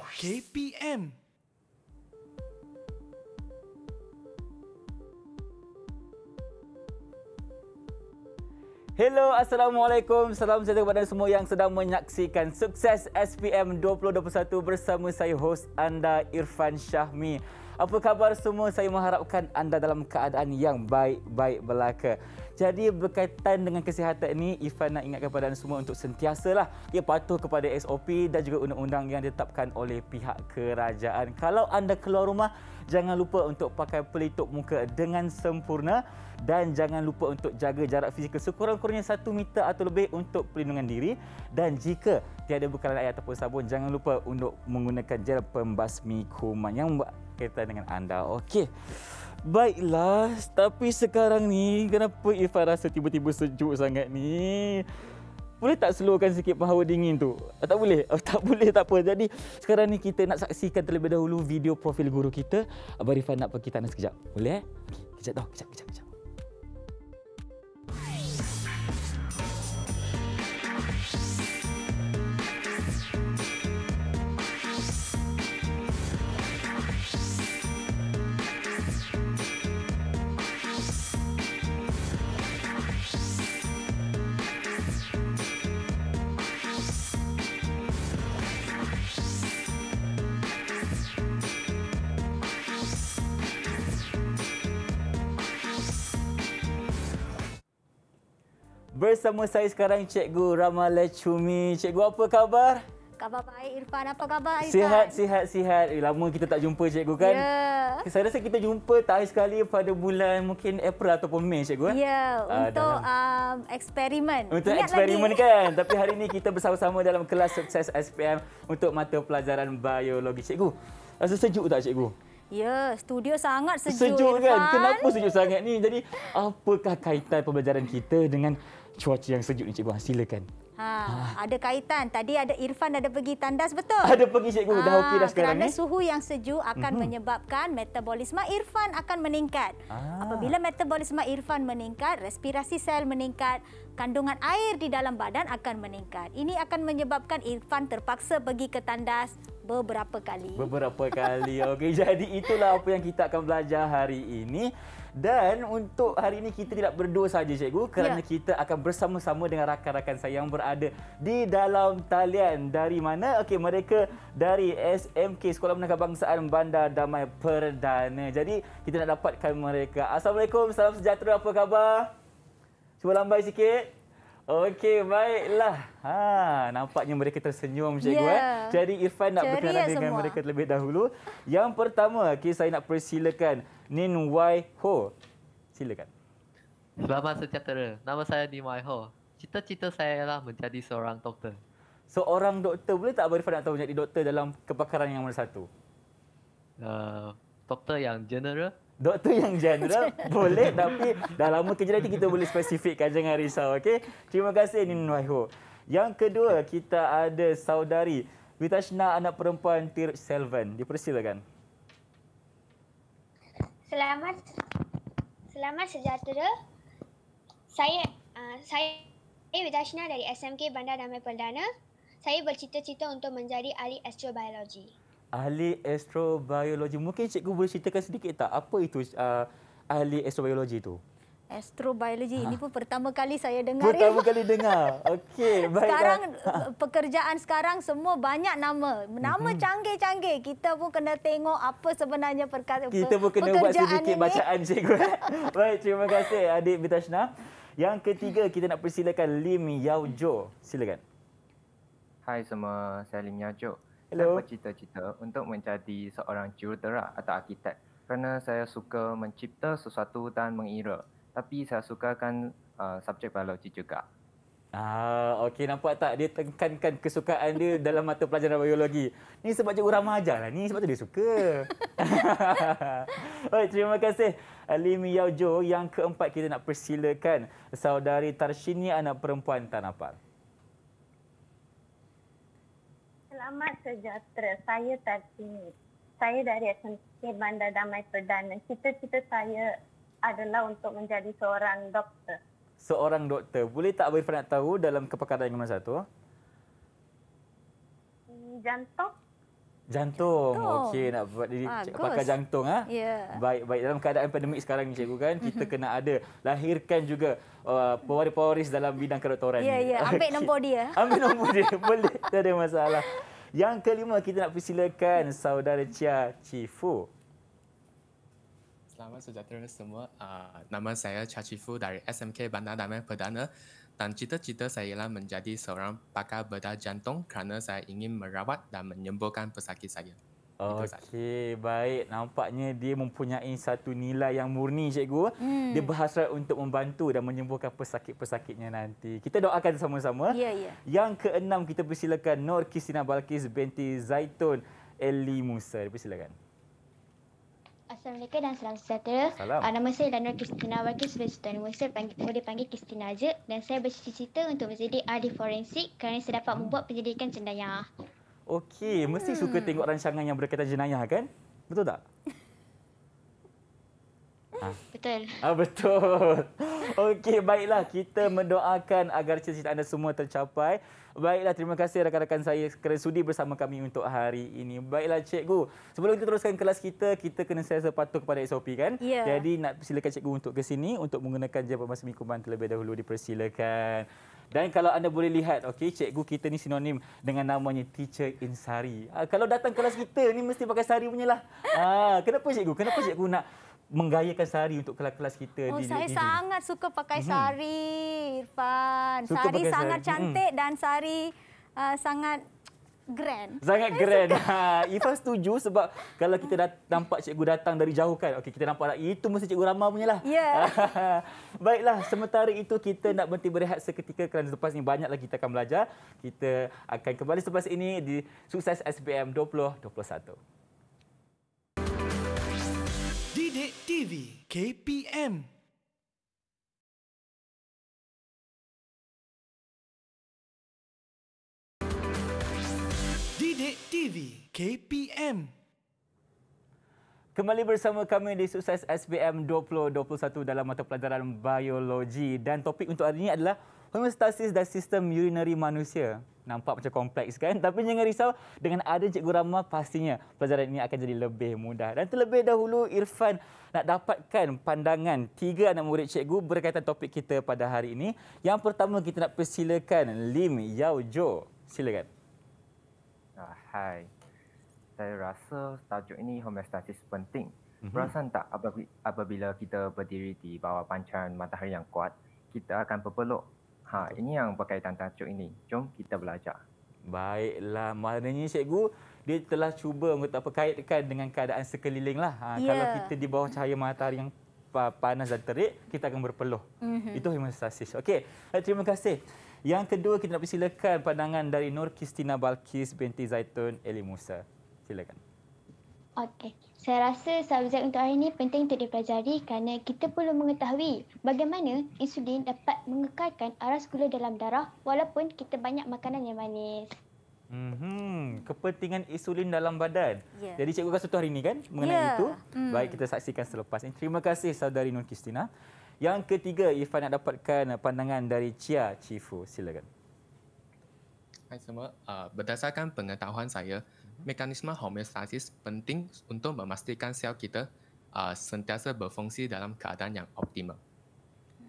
KPM. Hello, Assalamualaikum. Salam sejahtera kepada semua yang sedang menyaksikan Sukses SPM 2021 bersama saya host anda Irfan Syahmi. Apa khabar semua? Saya mengharapkan anda dalam keadaan yang baik-baik belaka. Jadi berkaitan dengan kesihatan ini, Ifan nak ingatkan kepada anda semua untuk sentiasalah ia patuh kepada SOP dan juga undang-undang yang ditetapkan oleh pihak kerajaan. Kalau anda keluar rumah, jangan lupa untuk pakai pelitup muka dengan sempurna dan jangan lupa untuk jaga jarak fizikal sekurang-kurangnya satu meter atau lebih untuk pelindungan diri dan jika tiada bekalan air ataupun sabun jangan lupa untuk menggunakan gel pembasmi kuman yang berkaitan dengan anda. Okey. Baiklah, tapi sekarang ni kenapa Irfan rasa tiba-tiba sejuk sangat ni? Boleh tak slowkan sikit penghawa dingin tu? Ah, tak boleh. Ah, tak boleh tak apa. Jadi sekarang ni kita nak saksikan terlebih dahulu video profil guru kita. Abah Irfan nak pergi tanah sekejap. Boleh eh? Okay. Kejap dah. Kejap, kejap, kejap. Bersama saya sekarang Cikgu Ramalai Chumi. Cikgu apa khabar? Khabar baik Irfan. Apa khabar Irfan? Sihat, sihat, sihat. Eh, lama kita tak jumpa Cikgu kan? Ya. Yeah. Saya rasa kita jumpa terakhir sekali pada bulan mungkin April ataupun Mei Cikgu. Eh? Ya, yeah, uh, untuk um, eksperimen. Untuk Ingat eksperimen lagi. kan? Tapi hari ini kita bersama-sama dalam kelas sukses SPM untuk mata pelajaran biologi. Cikgu, rasa sejuk tak Cikgu? Ya, studio sangat sejuk. Sejuk kan? Irfan. Kenapa sejuk sangat ni? Jadi, apakah kaitan pembelajaran kita dengan cuaca yang sejuk ni cikgu. Ha, silakan. Ha, ha. Ada kaitan. Tadi ada Irfan ada pergi tandas betul? Ada pergi cikgu. Ha, dah okey dah sekarang ni. Eh? suhu yang sejuk akan mm-hmm. menyebabkan metabolisme Irfan akan meningkat. Ha. Apabila metabolisme Irfan meningkat, respirasi sel meningkat, kandungan air di dalam badan akan meningkat. Ini akan menyebabkan Irfan terpaksa pergi ke tandas beberapa kali. Beberapa kali. Okey, jadi itulah apa yang kita akan belajar hari ini. Dan untuk hari ini kita tidak berdua saja cikgu kerana ya. kita akan bersama-sama dengan rakan-rakan saya yang berada di dalam talian. Dari mana? Okey, mereka dari SMK Sekolah Menengah Kebangsaan Bandar Damai Perdana. Jadi kita nak dapatkan mereka. Assalamualaikum, salam sejahtera. Apa khabar? Cuba lambai sikit. Okey, baiklah. Ha, nampaknya mereka tersenyum cikgu yeah. eh. Ya. Jadi Irfan nak berkenalan dengan semua. mereka terlebih dahulu. Yang pertama, okay, saya nak persilakan Nin Wai Ho. Silakan. Selamat sejahtera. Nama saya Nin Wai Ho. Cita-cita saya ialah menjadi seorang doktor. Seorang doktor boleh tak Abang nak tahu jadi doktor dalam kepakaran yang mana satu? Uh, doktor yang general. Doktor yang general boleh tapi dah lama kerja nanti kita boleh spesifikkan jangan risau. Okay? Terima kasih Nin Wai Ho. Yang kedua kita ada saudari Vitashna anak perempuan tir Selvan. Dipersilakan. Selamat selamat sejahtera. Saya uh, saya Vidashna dari SMK Bandar Damai Perdana. Saya bercita-cita untuk menjadi ahli astrobiologi. Ahli astrobiologi. Mungkin cikgu boleh ceritakan sedikit tak apa itu uh, ahli astrobiologi itu? astrobiology ha. ini ah. pun pertama kali saya dengar. Pertama ya. kali dengar. Okey, baik. Sekarang ha. pekerjaan sekarang semua banyak nama. Nama hmm. canggih-canggih. Kita pun kena tengok apa sebenarnya perkara ini. Kita pun kena buat sedikit ini. bacaan cikgu. baik, terima kasih adik Bitashna. Yang ketiga kita nak persilakan Lim Yau Jo. Silakan. Hai semua, saya Lim Yau Jo. Hello. Saya bercita-cita untuk menjadi seorang jurutera atau arkitek kerana saya suka mencipta sesuatu dan mengira tapi saya sukakan uh, subjek biologi juga. Ah, okey nampak tak dia tekankan kesukaan dia dalam mata pelajaran biologi. Ni sebab cikgu ramah ajarlah ni sebab tu dia suka. Baik, terima kasih uh, Lim Yaujo yang keempat kita nak persilakan saudari Tarshini anak perempuan Tanapar. Selamat sejahtera. Saya Tarshini. Saya dari SMK Bandar Damai Perdana. Cita-cita saya adalah untuk menjadi seorang doktor. Seorang doktor. Boleh tak Abang nak tahu dalam kepakaran yang mana satu? Hmm, jantung. Jantung. jantung. Okey, nak buat diri ah, pakai jantung. Ha? Yeah. Ya. Baik, baik. Dalam keadaan pandemik sekarang ni, cikgu kan, kita kena ada lahirkan juga uh, pewaris-pewaris dalam bidang kedoktoran. Ya, yeah, ya. Yeah. Ambil okay. nombor dia. Ambil nombor dia. Boleh. Tak ada masalah. Yang kelima, kita nak persilakan saudara Chia Chifu. Fu selamat sejahtera semua. Uh, nama saya Cha Chifu dari SMK Bandar Damai Perdana dan cita-cita saya ialah menjadi seorang pakar bedah jantung kerana saya ingin merawat dan menyembuhkan pesakit saya. Okey, baik. Nampaknya dia mempunyai satu nilai yang murni, cikgu. Hmm. Dia berhasrat untuk membantu dan menyembuhkan pesakit-pesakitnya nanti. Kita doakan sama-sama. Ya, ya. Yang keenam, kita persilakan Nur Kisina Balkis binti Zaitun Eli Musa. Dia persilakan. Assalamualaikum dan salam sejahtera. Salam. Ah, nama saya Lanur Kristina Wakil sebagai Sultan Malaysia. boleh panggil Kristina aja. Dan saya bercita-cita untuk menjadi ahli forensik kerana saya dapat membuat penyelidikan jenayah. Okey, mesti hmm. suka tengok rancangan yang berkaitan jenayah kan? Betul tak? Betul. Ah, betul. Okey, baiklah. Kita mendoakan agar cita-cita anda semua tercapai. Baiklah, terima kasih rakan-rakan saya kerana sudi bersama kami untuk hari ini. Baiklah, cikgu. Sebelum kita teruskan kelas kita, kita kena saya sepatut kepada SOP, kan? Ya. Jadi, nak silakan cikgu untuk ke sini untuk menggunakan jabat masa mingkuman terlebih dahulu. Dipersilakan. Dan kalau anda boleh lihat, okay, cikgu kita ni sinonim dengan namanya Teacher in Sari. Ah, kalau datang kelas kita ni mesti pakai Sari punya lah. Ah, kenapa cikgu? Kenapa cikgu nak menggayakan sari untuk kelas-kelas kita oh, di saya di, sangat suka pakai mm-hmm. sari Irfan suka sari sangat sari. Mhm. cantik mm. dan sari uh, sangat grand. Sangat grand. Ha, Ifah setuju sebab kalau kita dah nampak cikgu datang dari jauh kan, Okey, kita nampaklah itu mesti cikgu ramah punya lah. Yeah. baiklah, sementara itu kita nak berhenti berehat seketika kerana lepas ini banyak lagi kita akan belajar. Kita akan kembali selepas ini di Sukses SPM 2021. Sidik TV KPM Sidik TV KPM Kembali bersama kami di Sukses SPM 2021 dalam mata pelajaran biologi dan topik untuk hari ini adalah homeostasis dan sistem urinary manusia nampak macam kompleks kan tapi jangan risau dengan ada cikgu Rama pastinya pelajaran ini akan jadi lebih mudah dan terlebih dahulu Irfan nak dapatkan pandangan tiga anak murid cikgu berkaitan topik kita pada hari ini yang pertama kita nak persilakan Lim Yao Jo silakan ah, hai saya rasa tajuk ini homeostasis penting mm-hmm. perasan tak apabila kita berdiri di bawah pancaran matahari yang kuat kita akan berpeluk Ha, ini yang berkaitan tajuk ini. Jom kita belajar. Baiklah, maknanya cikgu dia telah cuba untuk apa kaitkan dengan keadaan sekeliling lah. Ha, yeah. Kalau kita di bawah cahaya matahari yang panas dan terik, kita akan berpeluh. Mm-hmm. Itu hemostasis. Okey, eh, terima kasih. Yang kedua kita nak persilakan pandangan dari Nur Kristina Balkis binti Zaitun Eli Musa. Silakan. Okey saya rasa subjek untuk hari ini penting untuk dipelajari kerana kita perlu mengetahui bagaimana insulin dapat mengekalkan aras gula dalam darah walaupun kita banyak makanan yang manis. Hmm, kepentingan insulin dalam badan. Yeah. Jadi cikgu kasih satu hari ini kan mengenai yeah. itu. Mm. Baik kita saksikan selepas ini. Terima kasih saudari Nur Kristina. Yang ketiga, Ifan nak dapatkan pandangan dari Chia Chifu. Silakan. Hai semua. Ah, berdasarkan pengetahuan saya, mekanisme homeostasis penting untuk memastikan sel kita uh, sentiasa berfungsi dalam keadaan yang optimal.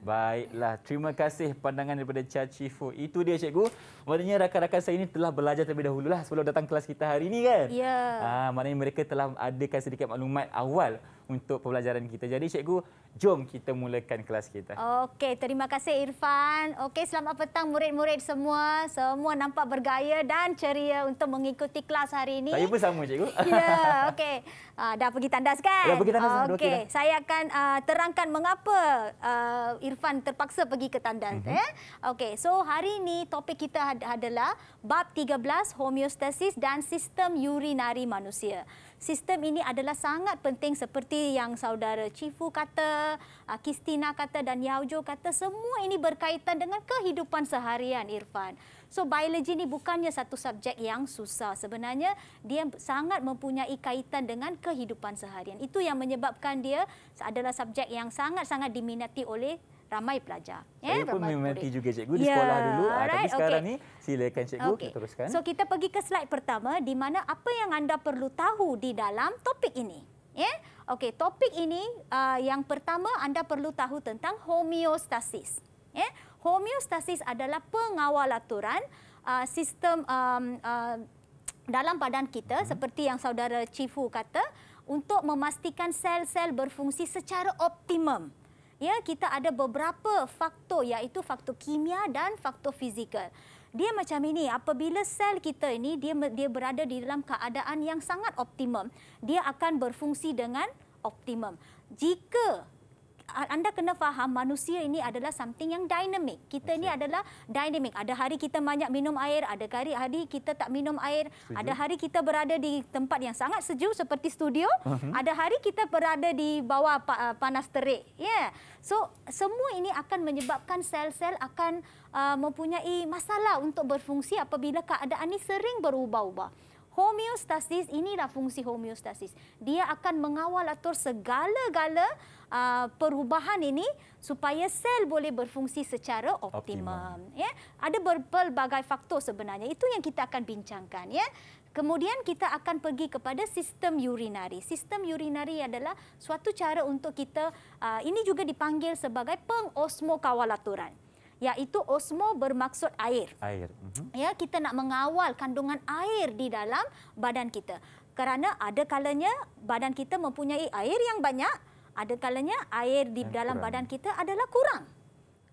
Baiklah, terima kasih pandangan daripada Chia Chifu. Itu dia cikgu. Maksudnya rakan-rakan saya ini telah belajar terlebih dahulu lah sebelum datang kelas kita hari ini kan? Ya. Yeah. Ah, maknanya mereka telah adakan sedikit maklumat awal untuk pembelajaran kita. Jadi cikgu, jom kita mulakan kelas kita. Okey, terima kasih Irfan. Okey, selamat petang murid-murid semua. Semua nampak bergaya dan ceria untuk mengikuti kelas hari ini. Saya pun sama cikgu. Ya, yeah, okey. Uh, dah pergi tandas kan? Dah pergi tandas. Okey, saya akan uh, terangkan mengapa uh, Irfan terpaksa pergi ke tandas. Mm -hmm. eh? Okey, so hari ini topik kita adalah bab 13 homeostasis dan sistem urinari manusia sistem ini adalah sangat penting seperti yang saudara Cifu kata, uh, ah, Kistina kata dan Yaujo kata semua ini berkaitan dengan kehidupan seharian Irfan. So biologi ni bukannya satu subjek yang susah. Sebenarnya dia sangat mempunyai kaitan dengan kehidupan seharian. Itu yang menyebabkan dia adalah subjek yang sangat-sangat diminati oleh ramai pelajar. Ya, Saya ya, pun mementi juga cikgu di ya, sekolah dulu. Right, ah, Tapi sekarang okay. ni silakan cikgu okay. kita teruskan. So kita pergi ke slide pertama di mana apa yang anda perlu tahu di dalam topik ini. Ya? Okey, topik ini uh, yang pertama anda perlu tahu tentang homeostasis. Ya? Homeostasis adalah pengawal aturan uh, sistem um, uh, dalam badan kita hmm. seperti yang saudara Cifu kata untuk memastikan sel-sel berfungsi secara optimum ya kita ada beberapa faktor iaitu faktor kimia dan faktor fizikal. Dia macam ini apabila sel kita ini dia dia berada di dalam keadaan yang sangat optimum, dia akan berfungsi dengan optimum. Jika anda kena faham manusia ini adalah something yang dynamic. Kita ini adalah dynamic. Ada hari kita banyak minum air, ada hari hari kita tak minum air, sejuk. ada hari kita berada di tempat yang sangat sejuk seperti studio, uh-huh. ada hari kita berada di bawah uh, panas terik. Yeah. So semua ini akan menyebabkan sel-sel akan uh, mempunyai masalah untuk berfungsi apabila keadaan ini sering berubah-ubah homeostasis inilah fungsi homeostasis dia akan mengawal atau segala-gala uh, perubahan ini supaya sel boleh berfungsi secara optimum, optimum. ya ada berbagai faktor sebenarnya itu yang kita akan bincangkan ya Kemudian kita akan pergi kepada sistem urinari. Sistem urinari adalah suatu cara untuk kita, uh, ini juga dipanggil sebagai pengosmokawalaturan iaitu osmo bermaksud air. Air. Mm-hmm. Ya, kita nak mengawal kandungan air di dalam badan kita. Kerana ada kalanya badan kita mempunyai air yang banyak, ada kalanya air di yang dalam kurang. badan kita adalah kurang.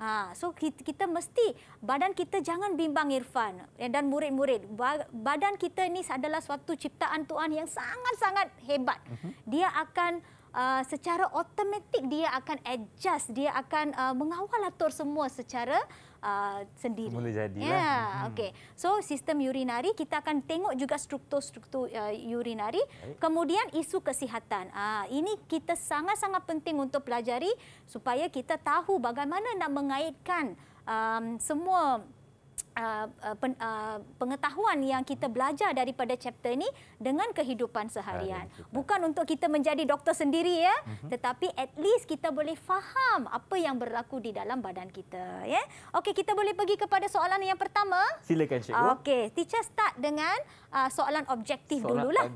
Ha, so kita, kita mesti badan kita jangan bimbang Irfan dan murid-murid. Badan kita ini adalah suatu ciptaan Tuhan yang sangat-sangat hebat. Mm-hmm. Dia akan Uh, secara otomatik dia akan adjust, dia akan uh, mengawal atur semua secara uh, sendiri. Boleh jadilah. Ya, yeah. hmm. okey. So sistem urinari kita akan tengok juga struktur-struktur uh, urinari. Baik. Kemudian isu kesihatan. Uh, ini kita sangat-sangat penting untuk pelajari supaya kita tahu bagaimana nak mengaitkan um, semua Uh, uh, pen, uh, pengetahuan yang kita belajar daripada chapter ini dengan kehidupan seharian. Bukan untuk kita menjadi doktor sendiri ya, uh-huh. tetapi at least kita boleh faham apa yang berlaku di dalam badan kita ya. Okey, kita boleh pergi kepada soalan yang pertama. Silakan Cikgu. Okey, teacher start dengan uh, soalan objektif dulu lah.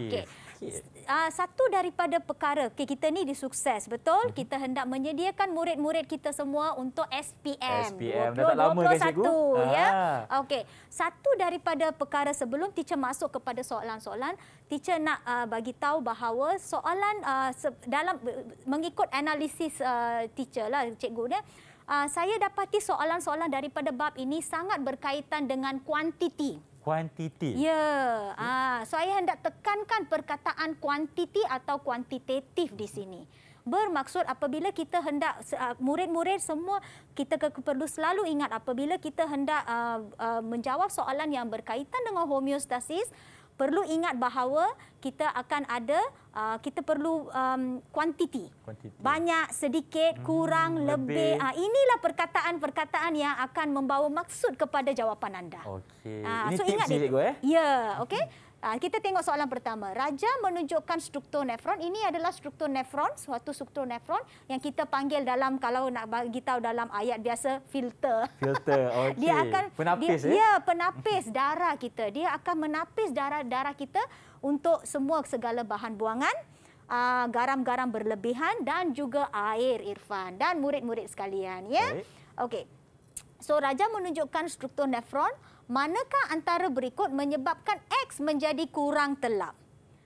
Okey okay. uh, ah, satu daripada perkara okay, kita ni disukses betul hmm. kita hendak menyediakan murid-murid kita semua untuk SPM SPM 20, dah tak lama kan cikgu ya ah. okey satu daripada perkara sebelum teacher masuk kepada soalan-soalan teacher nak uh, bagi tahu bahawa soalan uh, dalam mengikut analisis uh, teacher lah cikgu dia Uh, saya dapati soalan-soalan daripada bab ini sangat berkaitan dengan kuantiti kuantiti. Ya. Ah, so saya hendak tekankan perkataan kuantiti atau kuantitatif di sini. Bermaksud apabila kita hendak ah, murid-murid semua kita perlu selalu ingat apabila kita hendak uh, uh, menjawab soalan yang berkaitan dengan homeostasis, perlu ingat bahawa kita akan ada uh, kita perlu um, quantity. quantity banyak sedikit hmm, kurang lebih, lebih. Uh, inilah perkataan-perkataan yang akan membawa maksud kepada jawapan anda okey uh, so tips ingat ni eh ya yeah, okey okay. Uh, kita tengok soalan pertama. Raja menunjukkan struktur nefron. Ini adalah struktur nefron, suatu struktur nefron yang kita panggil dalam kalau nak bagi tahu dalam ayat biasa filter. Filter. Okey. Dia akan penapis dia, eh? ya, penapis darah kita. Dia akan menapis darah-darah kita untuk semua segala bahan buangan ah, garam-garam berlebihan dan juga air Irfan dan murid-murid sekalian ya. Okey. So raja menunjukkan struktur nefron manakah antara berikut menyebabkan X menjadi kurang telap?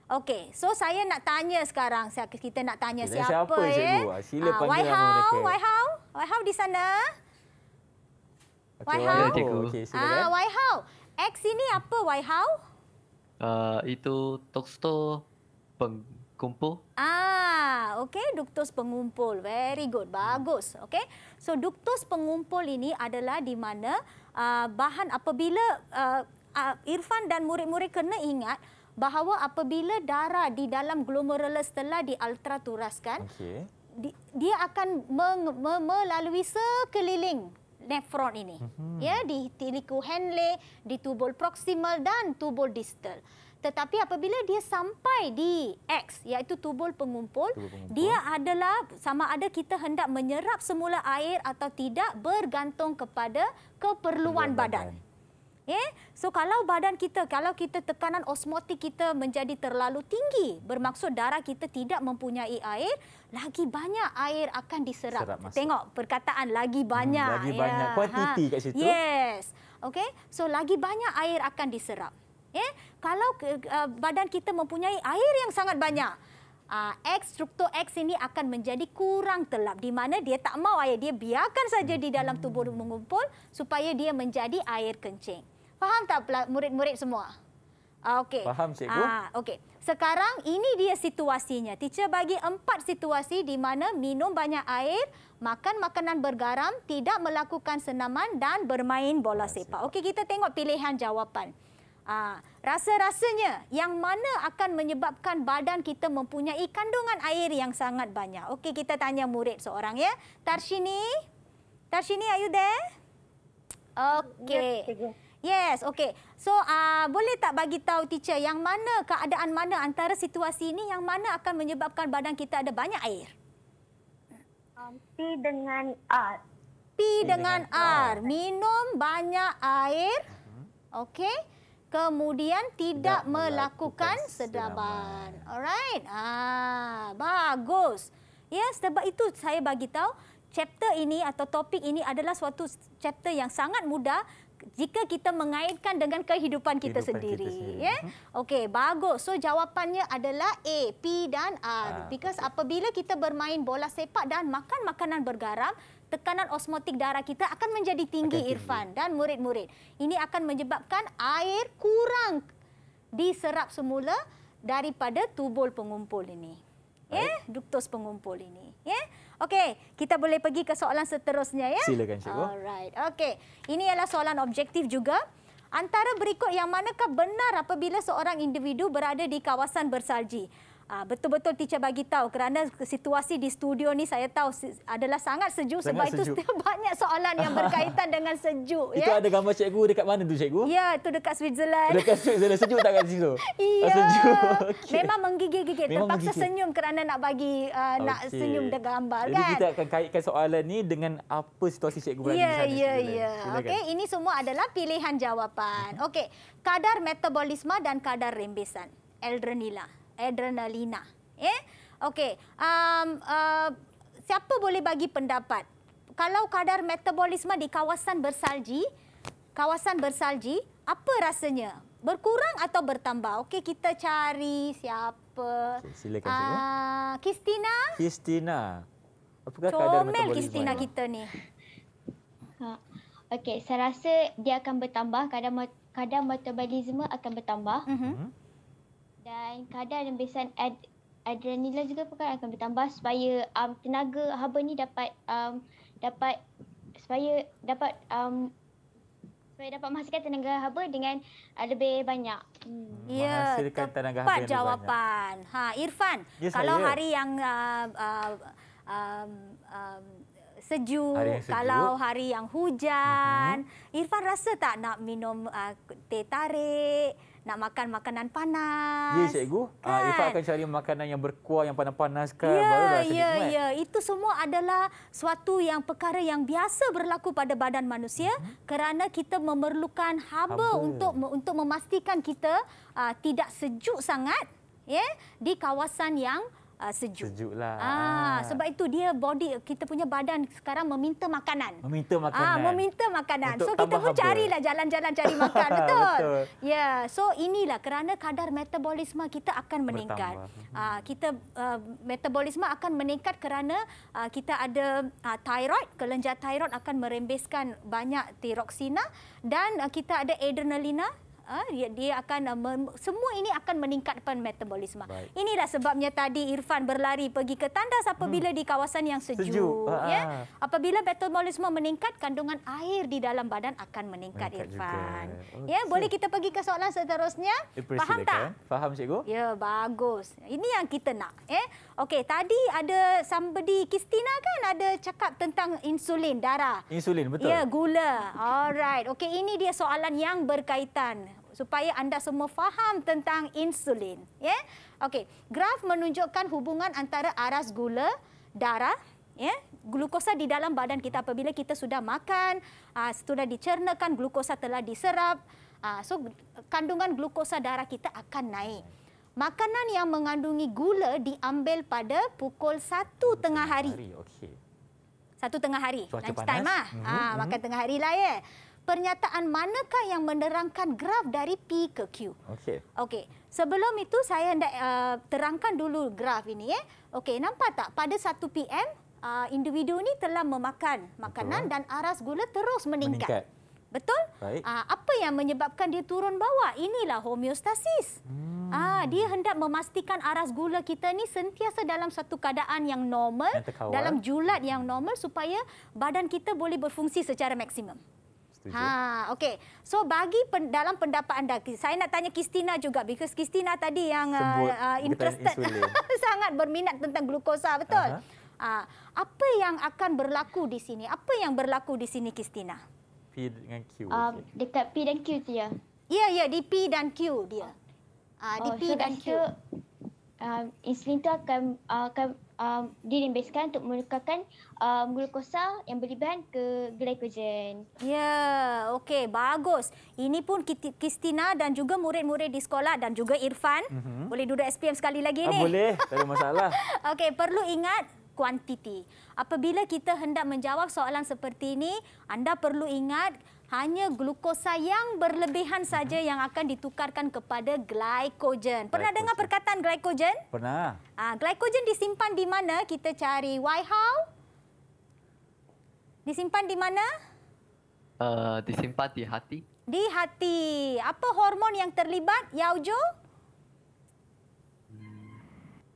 Okey, so saya nak tanya sekarang. Kita nak tanya Bila siapa, siapa ya? Eh? Ah, sila ah, panggil nama mereka. Why how? Why how di sana? Okay, why how? Okay, ah, why how? X ini apa why how? Uh, ah, itu toksto pengkumpul. Ah, okey, duktus pengumpul. Very good. Bagus. Okey. So duktus pengumpul ini adalah di mana Uh, bahan apabila uh, uh, Irfan dan murid-murid kena ingat bahawa apabila darah di dalam glomerulus telah dialtraturaskan okay. dia akan meng, me, melalui sekeliling nefron ini mm-hmm. ya di tiliku Henle di tubul proximal dan tubul distal tetapi apabila dia sampai di X iaitu tubul pengumpul, tubul pengumpul dia adalah sama ada kita hendak menyerap semula air atau tidak bergantung kepada keperluan badan. yeah. so kalau badan kita, kalau kita tekanan osmotik kita menjadi terlalu tinggi, bermaksud darah kita tidak mempunyai air, lagi banyak air akan diserap. Serap Tengok perkataan lagi hmm, banyak. Hmm, lagi yeah. banyak kuantiti ha. kat situ. Yes. Okay. So lagi banyak air akan diserap. yeah. kalau uh, badan kita mempunyai air yang sangat banyak, Uh, X struktur X ini akan menjadi kurang telap di mana dia tak mau air dia biarkan saja di dalam tubuh mengumpul supaya dia menjadi air kencing. Faham tak murid-murid semua? Ah, okay. Faham cikgu. Ah uh, okey. Sekarang ini dia situasinya. Teacher bagi empat situasi di mana minum banyak air, makan makanan bergaram, tidak melakukan senaman dan bermain bola sepak. Okay kita tengok pilihan jawapan. Aa, ah, rasa-rasanya yang mana akan menyebabkan badan kita mempunyai kandungan air yang sangat banyak. Okey, kita tanya murid seorang ya. Tarshini? Tarshini, are you there? Okey. Yes, okey. So, uh, boleh tak bagi tahu teacher yang mana keadaan mana antara situasi ini yang mana akan menyebabkan badan kita ada banyak air? Um, P dengan R. P, P dengan, dengan R. R. Minum banyak air. Mhm. Okey kemudian tidak Dan melakukan sedaban. Alright. Ah, bagus. Ya, yes, sebab itu saya bagi tahu chapter ini atau topik ini adalah suatu chapter yang sangat mudah jika kita mengaitkan dengan kehidupan kita kehidupan sendiri, sendiri. ya. Yeah? Mhm. Okey, bagus. So jawapannya adalah A, P dan R. Ah, Because okay. apabila kita bermain bola sepak dan makan makanan bergaram, tekanan osmotik darah kita akan menjadi tinggi, tinggi. Irfan dan murid-murid. Ini akan menyebabkan air kurang diserap semula daripada tubul pengumpul ini. Ya, yeah? duktus pengumpul ini. Ya. Yeah? Okey, kita boleh pergi ke soalan seterusnya ya. Silakan Cikgu. Alright. Okey. Ini ialah soalan objektif juga. Antara berikut yang manakah benar apabila seorang individu berada di kawasan bersalji? Uh, betul-betul teacher bagi tahu kerana situasi di studio ni saya tahu adalah sangat sejuk sangat sebab sejuk. itu banyak soalan yang berkaitan dengan sejuk ya. ada gambar cikgu dekat mana tu cikgu? Ya, yeah, itu dekat Switzerland. Dekat Switzerland sejuk tak kat situ? Oh, ya. Sejuk. Okay. Memang menggigil-gigil terpaksa menggigil. senyum kerana nak bagi uh, ah, okay. nak senyum dengan gambar Jadi kan. Jadi kita akan kaitkan soalan ni dengan apa situasi cikgu berada yeah, di ya, sana. Ya, ya, ya. Okey, ini semua adalah pilihan jawapan. Okey, kadar metabolisme dan kadar rembesan. Eldrenila adrenalina. yeah, Okey. Um, uh, siapa boleh bagi pendapat? Kalau kadar metabolisme di kawasan bersalji, kawasan bersalji, apa rasanya? Berkurang atau bertambah? Okey, kita cari siapa? Okay, silakan. Ah, uh, Kristina? Kristina. Apakah Comel kadar metabolisme Kristina kita ni? Ha. Okey, saya rasa dia akan bertambah kadar kadar metabolisme akan bertambah. Mm -hmm dan kadar lembesan ad, adrenalin juga pun akan bertambah supaya um, tenaga haba ni dapat um, dapat supaya dapat um, supaya dapat menghasilkan tenaga haba dengan uh, lebih banyak. Hmm. Ya, menghasilkan tenaga haba lebih jawapan. Ha, Irfan, yes, ya, kalau saya. hari yang uh, um, um, Sejuk, hari sejuk, kalau hari yang hujan. Uh mhm. -huh. Irfan rasa tak nak minum uh, teh tarik? nak makan makanan panas. Ya, yeah, cikgu. Ah, kan? Uh, Ifah akan cari makanan yang berkuah, yang panas-panas. Kan. Ya, ya, ya. ya. Itu semua adalah suatu yang perkara yang biasa berlaku pada badan manusia mm -hmm. kerana kita memerlukan haba untuk, untuk memastikan kita uh, tidak sejuk sangat ya, di kawasan yang uh, sejuk. lah. Ah, ah sebab itu dia body kita punya badan sekarang meminta makanan. Meminta ah, makanan. Ah meminta makanan. Untuk so kita pun cari lah jalan-jalan cari makan, betul? betul. Ya. Yeah. So inilah kerana kadar metabolisme kita akan meningkat. Hmm. Ah kita uh, metabolisme akan meningkat kerana uh, kita ada uh, thyroid, kelenjar thyroid akan merembeskan banyak tiroksina dan uh, kita ada adrenalina ha, dia akan ah, semua ini akan meningkatkan metabolisme. Baik. Inilah sebabnya tadi Irfan berlari pergi ke tandas apabila hmm. di kawasan yang sejuk, sejuk. Ah, ya. Apabila metabolisme meningkat kandungan air di dalam badan akan meningkat, meningkat Irfan. Okay. Oh, ya, boleh kita pergi ke soalan seterusnya? Eh, Faham tak? Faham cikgu? Ya, bagus. Ini yang kita nak, ya. Okey, tadi ada somebody Kristina kan ada cakap tentang insulin darah. Insulin betul. Ya, gula. Alright. Okey, ini dia soalan yang berkaitan supaya anda semua faham tentang insulin. Ya, yeah? okay. Graf menunjukkan hubungan antara aras gula darah, ya, yeah? glukosa di dalam badan kita apabila kita sudah makan, uh, sudah dicernakan, glukosa telah diserap, ah, so kandungan glukosa darah kita akan naik. Makanan yang mengandungi gula diambil pada pukul satu tengah hari. Satu tengah hari. Cuaca Lunch panas. time lah. mhm, ah. Mm-hmm. Ha, makan mhm. tengah hari lah ya pernyataan manakah yang menerangkan graf dari P ke Q. Okey. Okey. Sebelum itu saya hendak uh, terangkan dulu graf ini eh. Okey, nampak tak pada 1 PM uh, individu ini telah memakan makanan Betul. dan aras gula terus meningkat. meningkat. Betul? Aa, ah, apa yang menyebabkan dia turun bawah? Inilah homeostasis. Hmm. Aa, ah, dia hendak memastikan aras gula kita ni sentiasa dalam satu keadaan yang normal, dalam julat yang normal supaya badan kita boleh berfungsi secara maksimum. Ha, okey. So bagi pen, dalam pendapat anda, saya nak tanya Kristina juga because Kristina tadi yang uh, Sebut uh, interested sangat berminat tentang glukosa, betul? uh apa yang akan berlaku di sini? Apa yang berlaku di sini Kristina? P dengan Q. Uh, dekat P dan Q tu ya. Ya, ya, di P dan Q dia. Ah, uh, di oh, P so dan Q. Uh, insulin tu akan uh, akan um, dinibaskan untuk menukarkan um, glukosa yang berlebihan ke glikogen. Ya, yeah, okey, bagus. Ini pun Kristina dan juga murid-murid di sekolah dan juga Irfan. Mm -hmm. Boleh duduk SPM sekali lagi ah, Boleh, tak ada masalah. okey, perlu ingat kuantiti. Apabila kita hendak menjawab soalan seperti ini, anda perlu ingat hanya glukosa yang berlebihan saja yang akan ditukarkan kepada glikogen. Pernah dengar perkataan glikogen? Pernah. Ah, glikogen disimpan di mana? Kita cari. Why how? Disimpan di mana? Uh, disimpan di hati. Di hati. Apa hormon yang terlibat, Yaujo?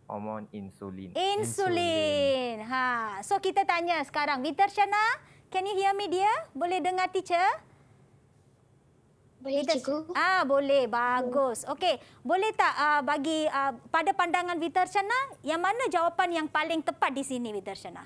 Hormon insulin. Insulin. insulin. Ha. So kita tanya sekarang, Vitershana, Can you hear me dear? Boleh dengar teacher? Boleh Vita. cikgu. Ah boleh, bagus. Okey, boleh tak uh, bagi uh, pada pandangan Vita Chana, yang mana jawapan yang paling tepat di sini Vita Chana?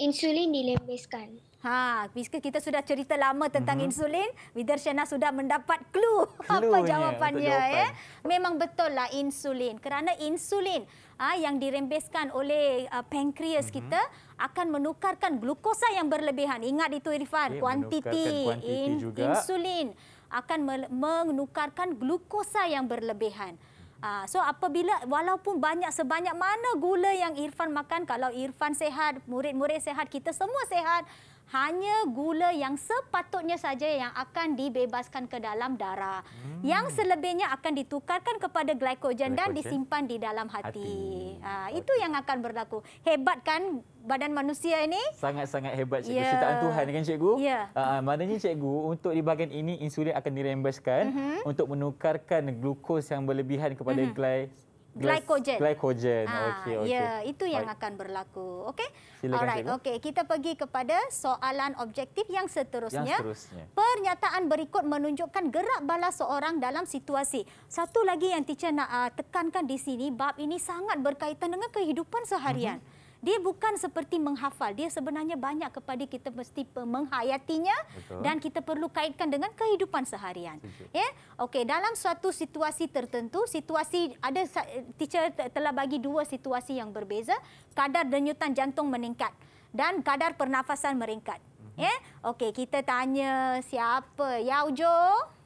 insulin dilembeskan. Ha, Fiska kita sudah cerita lama tentang mm-hmm. insulin. Widar sudah mendapat clue Cluenya apa jawapannya. Ya. Eh. Memang betul lah insulin. Kerana insulin ah ha, yang dirembeskan oleh uh, pankreas mm-hmm. kita akan menukarkan glukosa yang berlebihan. Ingat itu Irfan, kuantiti In, insulin akan menukarkan glukosa yang berlebihan. Uh, so apabila walaupun banyak sebanyak mana gula yang Irfan makan kalau Irfan sehat, murid-murid sehat, kita semua sehat, hanya gula yang sepatutnya saja yang akan dibebaskan ke dalam darah. Hmm. Yang selebihnya akan ditukarkan kepada glikogen, glikogen. dan disimpan di dalam hati. hati. Ha, itu yang akan berlaku. Hebat kan badan manusia ini? Sangat-sangat hebat cikgu. Yeah. Sitaan Tuhan kan cikgu? Yeah. Ha, ha, maknanya cikgu, untuk di bahagian ini insulin akan dirembaskan mm -hmm. untuk menukarkan glukos yang berlebihan kepada mm -hmm. glikogen glycogen. Glycogen. Ah, okey okey. Ya, itu yang Baik. akan berlaku. Okey. Alright. Okey, kita pergi kepada soalan objektif yang seterusnya. Yang seterusnya. Pernyataan berikut menunjukkan gerak balas seorang dalam situasi. Satu lagi yang teacher nak uh, tekankan di sini bab ini sangat berkaitan dengan kehidupan seharian. Mm -hmm dia bukan seperti menghafal dia sebenarnya banyak kepada kita mesti menghayatinya Betul. dan kita perlu kaitkan dengan kehidupan seharian ya Okay, dalam suatu situasi tertentu situasi ada teacher telah bagi dua situasi yang berbeza kadar denyutan jantung meningkat dan kadar pernafasan meringkat mhm. ya yeah? kita tanya siapa yaujo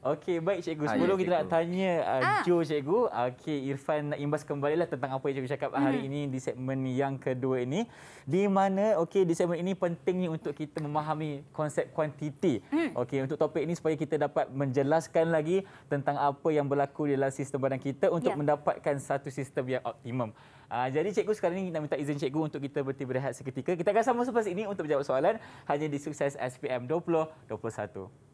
Okey, baik cikgu. Sebelum ha, ya, kita nak tanya uh, ah. Jo cikgu, okey Irfan nak imbas kembali lah tentang apa yang cikgu cakap hmm. hari ini di segmen yang kedua ini. Di mana okey di segmen ini pentingnya untuk kita memahami konsep kuantiti. Hmm. Okey, untuk topik ini supaya kita dapat menjelaskan lagi tentang apa yang berlaku di dalam sistem badan kita untuk yeah. mendapatkan satu sistem yang optimum. Uh, jadi cikgu sekarang ini nak minta izin cikgu untuk kita berhenti berehat seketika. Kita akan sama selepas ini untuk menjawab soalan hanya di sukses SPM 2021. 20,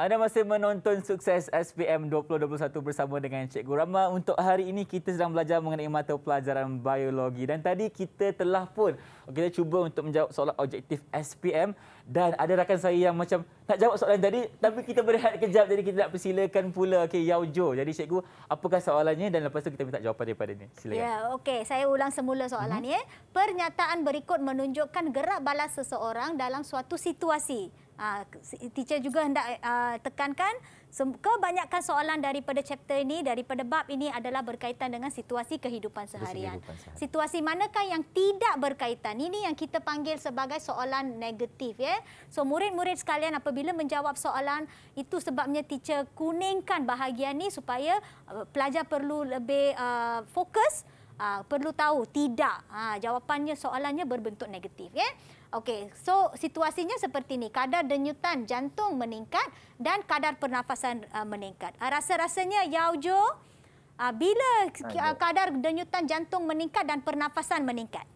anda masih menonton sukses SPM 2021 bersama dengan Cikgu Rama. Untuk hari ini kita sedang belajar mengenai mata pelajaran biologi dan tadi kita telah pun kita cuba untuk menjawab soalan objektif SPM dan ada rakan saya yang macam nak jawab soalan tadi tapi kita berehat kejap jadi kita nak persilakan pula okey Yaojo Jadi cikgu, apakah soalannya dan lepas tu kita minta jawapan daripada dia. Silakan. Ya, yeah, okey. Saya ulang semula soalan mm-hmm. ya. Pernyataan berikut menunjukkan gerak balas seseorang dalam suatu situasi. Uh, teacher juga hendak uh, tekankan kebanyakan soalan daripada chapter ini daripada bab ini adalah berkaitan dengan situasi kehidupan seharian. kehidupan seharian. Situasi manakah yang tidak berkaitan? Ini yang kita panggil sebagai soalan negatif ya. So murid-murid sekalian apabila menjawab soalan itu sebabnya teacher kuningkan bahagian ni supaya uh, pelajar perlu lebih uh, fokus uh, perlu tahu tidak uh, jawapannya soalannya berbentuk negatif ya. Okey, so situasinya seperti ini. Kadar denyutan jantung meningkat dan kadar pernafasan uh, meningkat. Uh, rasa-rasanya, Yao Jo, uh, bila uh, kadar denyutan jantung meningkat dan pernafasan meningkat?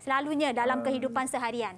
Selalunya dalam um, kehidupan seharian.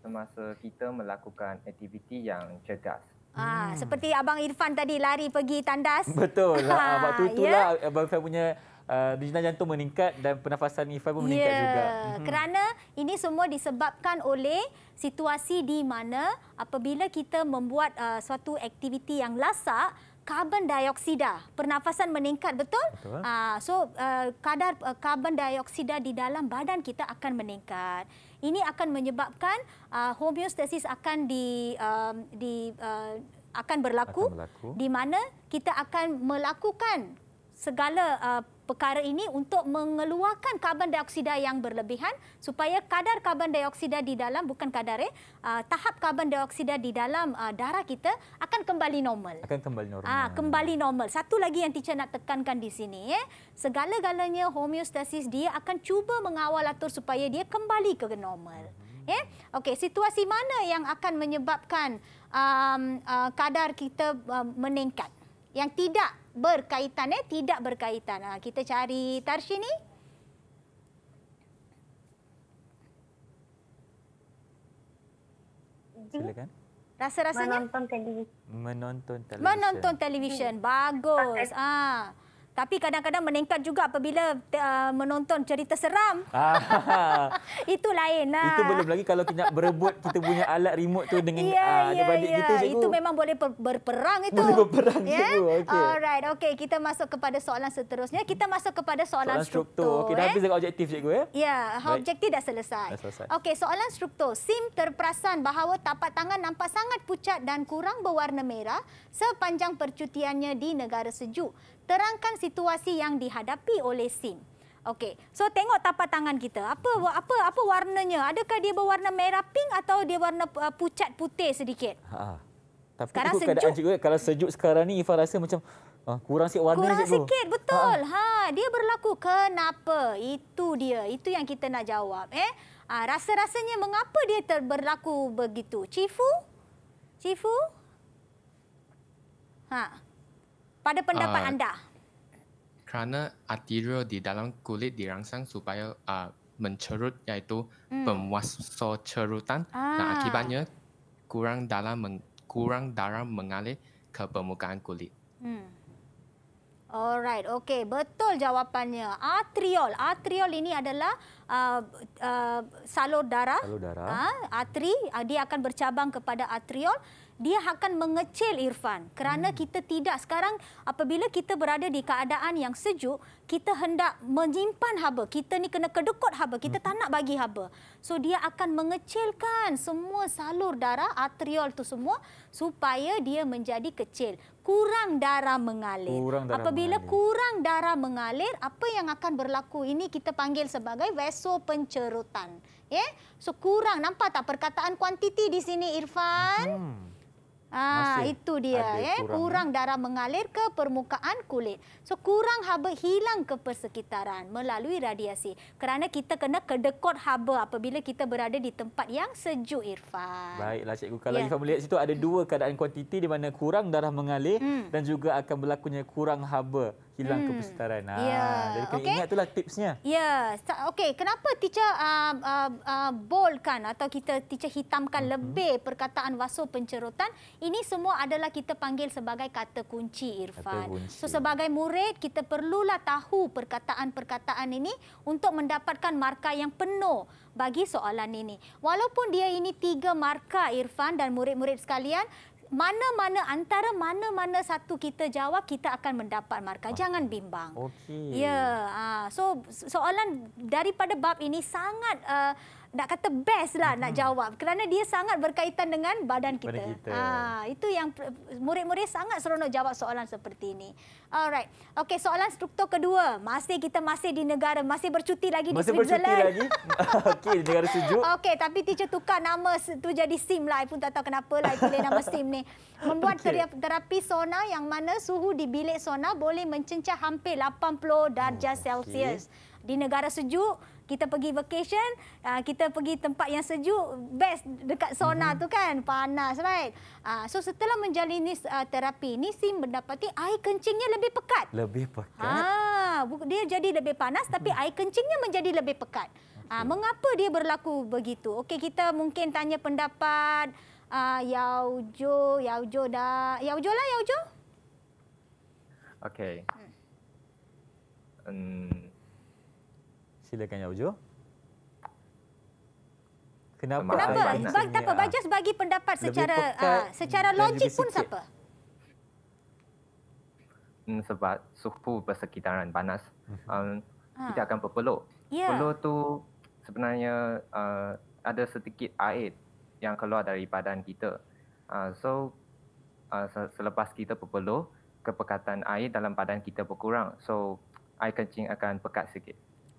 Semasa kita melakukan aktiviti yang cegas. Ah, hmm. Seperti Abang Irfan tadi lari pergi tandas. Betul. Ha, waktu ah, itulah yeah. Abang Irfan punya uh, denyut jantung meningkat dan pernafasan nifas e pun meningkat yeah. juga. Kerana mhm. ini semua disebabkan oleh situasi di mana apabila kita membuat uh, suatu aktiviti yang lasak karbon dioksida pernafasan meningkat betul, betul. Uh, so uh, kadar karbon uh, dioksida di dalam badan kita akan meningkat ini akan menyebabkan uh, homeostasis akan di uh, di uh, akan berlaku, berlaku di mana kita akan melakukan segala uh, perkara ini untuk mengeluarkan karbon dioksida yang berlebihan supaya kadar karbon dioksida di dalam bukan kadar eh uh, tahap karbon dioksida di dalam uh, darah kita akan kembali normal. Akan kembali normal. Ah, kembali normal. Satu lagi yang teacher nak tekankan di sini eh, segala-galanya homeostasis dia akan cuba mengawal atur supaya dia kembali ke normal. Ya. Hmm. Yeah? okay. situasi mana yang akan menyebabkan um, uh, kadar kita um, meningkat? Yang tidak berkaitan eh tidak berkaitan. Ha, kita cari tarsi ni. Silakan. Rasa-rasanya menonton televisyen. Menonton televisyen. Menonton televisyen. Hmm. Bagus. Ah. Ha. Tapi kadang-kadang meningkat juga apabila uh, menonton cerita seram. Ah. itu lain. Ha. Itu belum lagi kalau kita nak berebut kita punya alat remote tu dengan yeah, ya, uh, yeah, adik-adik yeah. kita. Ya. Cikgu. Itu memang boleh berperang itu. Boleh berperang yeah? cikgu. Okay. Alright, okay. kita masuk kepada soalan seterusnya. Kita masuk kepada soalan, soalan struktur. struktur. Okay, dah eh? habis dengan objektif cikgu. Eh? Ya, yeah, objektif dah selesai. Dah selesai. Okay, soalan struktur. Sim terperasan bahawa tapak tangan nampak sangat pucat dan kurang berwarna merah sepanjang percutiannya di negara sejuk terangkan situasi yang dihadapi oleh Sim. Okey. So tengok tapak tangan kita. Apa apa apa warnanya? Adakah dia berwarna merah pink atau dia warna uh, pucat putih sedikit? Ha. Tapi sekarang sejuk. keadaan sejuk. Kalau sejuk sekarang ni Ifa rasa macam uh, kurang sikit warna Kurang sikit, sikit betul. Ha. ha, dia berlaku kenapa? Itu dia. Itu yang kita nak jawab, eh. Ha, rasa-rasanya mengapa dia berlaku begitu? Cifu? Cifu? Ha pada pendapat uh, anda? Kerana arterial di dalam kulit dirangsang supaya uh, mencerut iaitu hmm. pemuasa cerutan ah. dan akibatnya kurang dalam meng, kurang darah mengalir ke permukaan kulit. Hmm. Alright, okey betul jawapannya. Atriol, atriol ini adalah uh, uh, salur darah. Salur darah. Ha, atri, dia akan bercabang kepada atriol dia akan mengecil Irfan kerana hmm. kita tidak sekarang apabila kita berada di keadaan yang sejuk kita hendak menyimpan haba kita ni kena kedekut haba kita hmm. tak nak bagi haba so dia akan mengecilkan semua salur darah atriol tu semua supaya dia menjadi kecil kurang darah mengalir kurang darah apabila mengalir. kurang darah mengalir apa yang akan berlaku ini kita panggil sebagai vaso pencerutan ya yeah? so kurang nampak tak perkataan kuantiti di sini Irfan hmm. Ah itu dia eh kurang eh? darah mengalir ke permukaan kulit. So kurang haba hilang ke persekitaran melalui radiasi. Kerana kita kena kedekut haba apabila kita berada di tempat yang sejuk Irfan. Baiklah cikgu kalau yeah. Irfan melihat situ ada dua keadaan kuantiti di mana kurang darah mengalir hmm. dan juga akan berlakunya kurang haba hilang hmm. kepesertaran. Ha, yeah. Ya, jadi kena okay. ingat itulah tipsnya. Ya. Yeah. Okey, kenapa teacher uh, uh, uh, boldkan atau kita teacher hitamkan uh lebih perkataan waso pencerutan? Ini semua adalah kita panggil sebagai kata kunci, Irfan. Kata kunci. So, sebagai murid, kita perlulah tahu perkataan-perkataan ini untuk mendapatkan markah yang penuh bagi soalan ini. Walaupun dia ini tiga markah, Irfan dan murid-murid sekalian, mana-mana antara mana-mana satu kita jawab kita akan mendapat markah. Ah. Jangan bimbang. Okey. Ya, yeah. so soalan daripada bab ini sangat uh, nak kata best lah nak jawab kerana dia sangat berkaitan dengan badan kita. kita. Ha, itu yang murid-murid sangat seronok jawab soalan seperti ini. Alright. Okey, soalan struktur kedua. Masih kita masih di negara, masih bercuti lagi masih di Switzerland. Masih bercuti lagi? Okey, negara sejuk. Okey, tapi teacher tukar nama tu jadi SIM lah. I pun tak tahu kenapa lah pilih nama SIM ni. Membuat okay. terapi sauna yang mana suhu di bilik sauna boleh mencecah hampir 80 darjah oh, Celsius. Di negara sejuk, kita pergi vacation, uh, kita pergi tempat yang sejuk, best dekat sauna hmm tu kan, panas, right? Uh, so setelah menjalani uh, terapi ini, Sim mendapati air kencingnya lebih pekat. Lebih pekat? Ah, dia jadi lebih panas tapi mhm. air kencingnya menjadi lebih pekat. Ah, okay. Uh, mengapa dia berlaku begitu? Okey, kita mungkin tanya pendapat uh, Yao Jo, dah. Yao lah, Yao Jo. Okey. Hmm. hmm. Silakan Ya Ujo. Kenapa? Kenapa? Saya nak ba- tak apa, Bajas bagi pendapat secara uh, secara logik pun siapa? Hmm, sebab suhu persekitaran panas. Mhm. Um, ha. Kita akan berpeluh. Yeah. Peluh tu sebenarnya uh, ada sedikit air yang keluar dari badan kita. Uh, so uh, selepas kita berpeluh, kepekatan air dalam badan kita berkurang. So air kencing akan pekat sikit.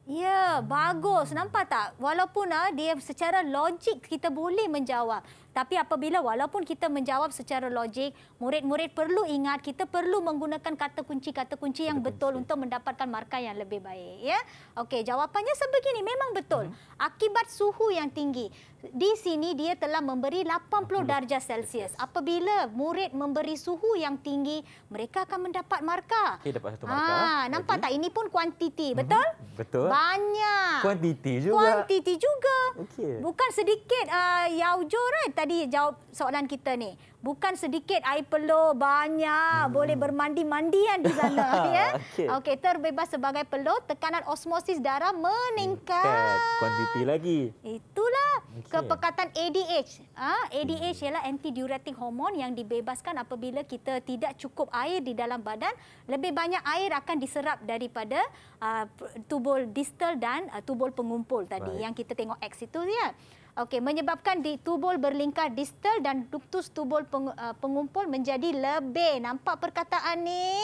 Ya, bagus. Nampak tak? Walaupun ah, dia secara logik kita boleh menjawab. Tapi apabila walaupun kita menjawab secara logik, murid-murid perlu ingat kita perlu menggunakan kata kunci-kata kunci yang kata betul untuk mendapatkan markah yang lebih baik. Ya, okay. jawapannya sebegini. Memang betul. Hmm. Akibat suhu yang tinggi. Di sini dia telah memberi 80, darjah Celsius. Apabila murid memberi suhu yang tinggi, mereka akan mendapat markah. Okey, dapat satu markah. Ha, nampak Lagi. tak? Ini pun kuantiti. Betul? Hmm. Betul. Betul. Banyak. Kuantiti juga. Kuantiti juga. Okay. Bukan sedikit uh, Yaujo kan tadi jawab soalan kita ni bukan sedikit air peluh banyak hmm. boleh bermandi-mandian di sana ya okey okay, terbebas sebagai peluh tekanan osmosis darah meningkat kuantiti lagi itulah okay. kepekatan ADH ha, ah, ADH hmm. ialah anti diuretik hormon yang dibebaskan apabila kita tidak cukup air di dalam badan lebih banyak air akan diserap daripada uh, ah, tubul distal dan uh, ah, tubul pengumpul tadi Baik. yang kita tengok X itu ya Okey, menyebabkan di tubul berlingkar distal dan ductus tubul eh, pengumpul menjadi lebih. Nampak perkataan ni?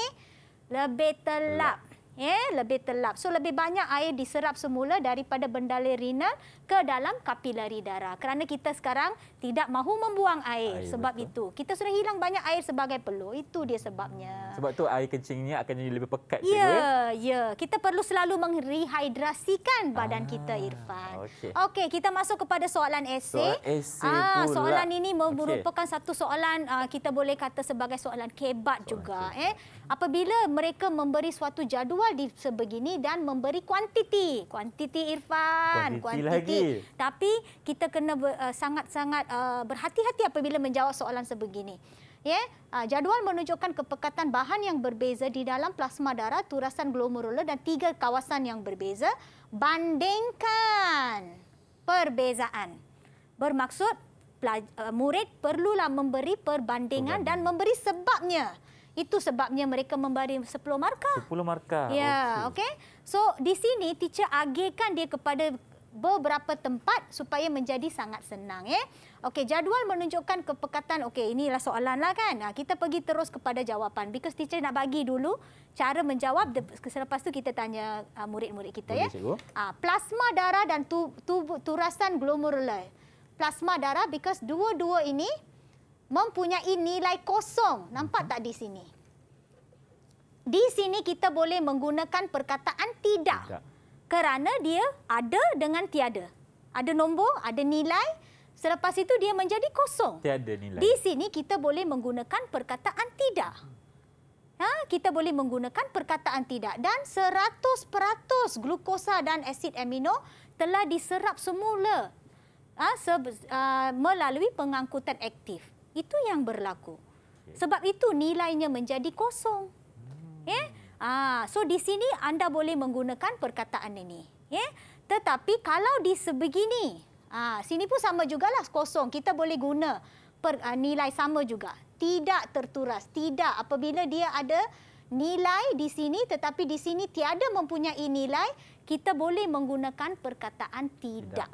Lebih telap eh lebih telap. So lebih banyak air diserap semula daripada benda renal ke dalam kapilari darah. Kerana kita sekarang tidak mahu membuang air, air sebab betul. itu. Kita sudah hilang banyak air sebagai peluh. Itu dia sebabnya. Sebab tu air kencingnya akan jadi lebih pekat yeah, ya. Yeah. Eh? Ya. Kita perlu selalu menghidrasikan badan ah, kita Irfan. Okey, okay, kita masuk kepada soalan esei. Soalan esei. Ah, soalan ini merupakan okay. satu soalan uh, kita boleh kata sebagai soalan kebat juga, esay. eh apabila mereka memberi suatu jadual di sebegini dan memberi kuantiti. Kuantiti Irfan. Kuantiti, kuantiti. lagi. Tapi kita kena eh, sangat-sangat uh, uh, berhati-hati apabila menjawab soalan sebegini. Yeah? Ya, jadual menunjukkan kepekatan bahan yang berbeza di dalam plasma darah, turasan glomerular dan tiga kawasan yang berbeza. Bandingkan perbezaan. Bermaksud eh, murid perlulah memberi perbandingan dan memberi sebabnya. Itu sebabnya mereka memberi 10 markah. 10 markah. Ya, okey. Okay. So di sini teacher agihkan dia kepada beberapa tempat supaya menjadi sangat senang eh. Okey, jadual menunjukkan kepekatan. Okey, inilah soalanlah kan. Nah, ha, kita pergi terus kepada jawapan because teacher nak bagi dulu cara menjawab selepas tu kita tanya uh, murid-murid kita Boleh, ya. Cikgu. Uh, plasma darah dan tu, tu, tu, turasan glomerulai. Plasma darah because dua-dua ini mempunyai nilai kosong. Nampak tak di sini? Di sini kita boleh menggunakan perkataan tidak. tidak. Kerana dia ada dengan tiada. Ada nombor, ada nilai. Selepas itu dia menjadi kosong. Tiada nilai. Di sini kita boleh menggunakan perkataan tidak. Ha, kita boleh menggunakan perkataan tidak. Dan 100% glukosa dan asid amino telah diserap semula ha, se uh, ha, melalui pengangkutan aktif. Itu yang berlaku. Sebab itu nilainya menjadi kosong. Hmm. Ya? Ah, so di sini anda boleh menggunakan perkataan ini. Ya? Tetapi kalau di sebegini, ah, sini pun sama juga lah kosong. Kita boleh guna per, ah, nilai sama juga. Tidak terturas. Tidak apabila dia ada nilai di sini tetapi di sini tiada mempunyai nilai, kita boleh menggunakan perkataan tidak. tidak.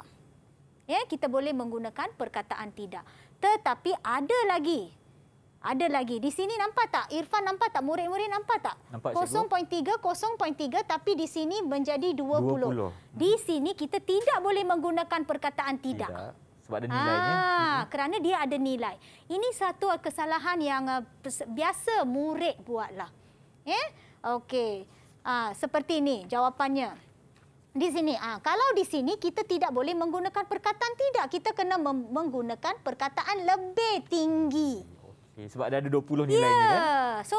Ya, kita boleh menggunakan perkataan tidak. Tetapi ada lagi. Ada lagi. Di sini nampak tak? Irfan nampak tak? Murid-murid nampak tak? Nampak, 0.3, 0.3 tapi di sini menjadi 20. 20. Di sini kita tidak boleh menggunakan perkataan tidak. tidak. Sebab ada nilainya. Ah, kerana dia ada nilai. Ini satu kesalahan yang eh, biasa murid buatlah. Eh? Okey. Ah, seperti ini jawapannya. Di sini, ha, kalau di sini kita tidak boleh menggunakan perkataan tidak. Kita kena menggunakan perkataan lebih tinggi. Okay, sebab dia ada 20 nilainya yeah. kan? Ya. So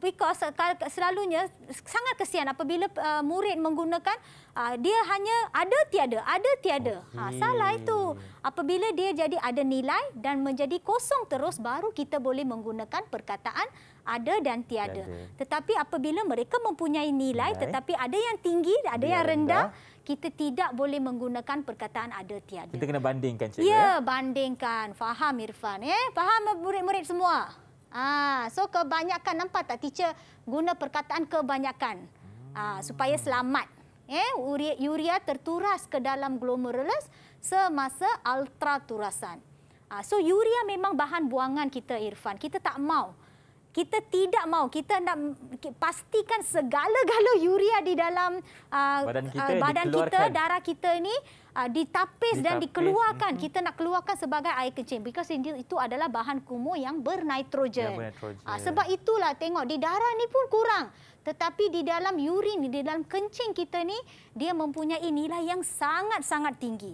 because selalunya sangat kesian apabila uh, murid menggunakan uh, dia hanya ada tiada, ada tiada. Okay. Ha, salah itu. Apabila dia jadi ada nilai dan menjadi kosong terus baru kita boleh menggunakan perkataan ada dan tiada. tiada. Tetapi apabila mereka mempunyai nilai, nilai. tetapi ada yang tinggi, ada nilai yang rendah, rendah kita tidak boleh menggunakan perkataan ada tiada. Kita kena bandingkan cikgu. Ya, bandingkan. Faham Irfan eh? Faham murid-murid semua? Ah, so kebanyakan nampak tak teacher guna perkataan kebanyakan. Ah, supaya selamat. Eh, urea, ya? urea terturas ke dalam glomerulus semasa ultraturasan. Ah, so urea memang bahan buangan kita Irfan. Kita tak mau kita tidak mau kita nak pastikan segala-gala yuria di dalam uh, badan, kita, uh, badan kita darah kita ini uh, ditapis dan dikeluarkan hmm kita nak keluarkan sebagai air kencing because itu adalah bahan kumuh yang bernitrogen, yang bernitrogen. Uh, sebab itulah tengok di darah ni pun kurang tetapi di dalam urin di dalam kencing kita ni dia mempunyai nilai yang sangat-sangat tinggi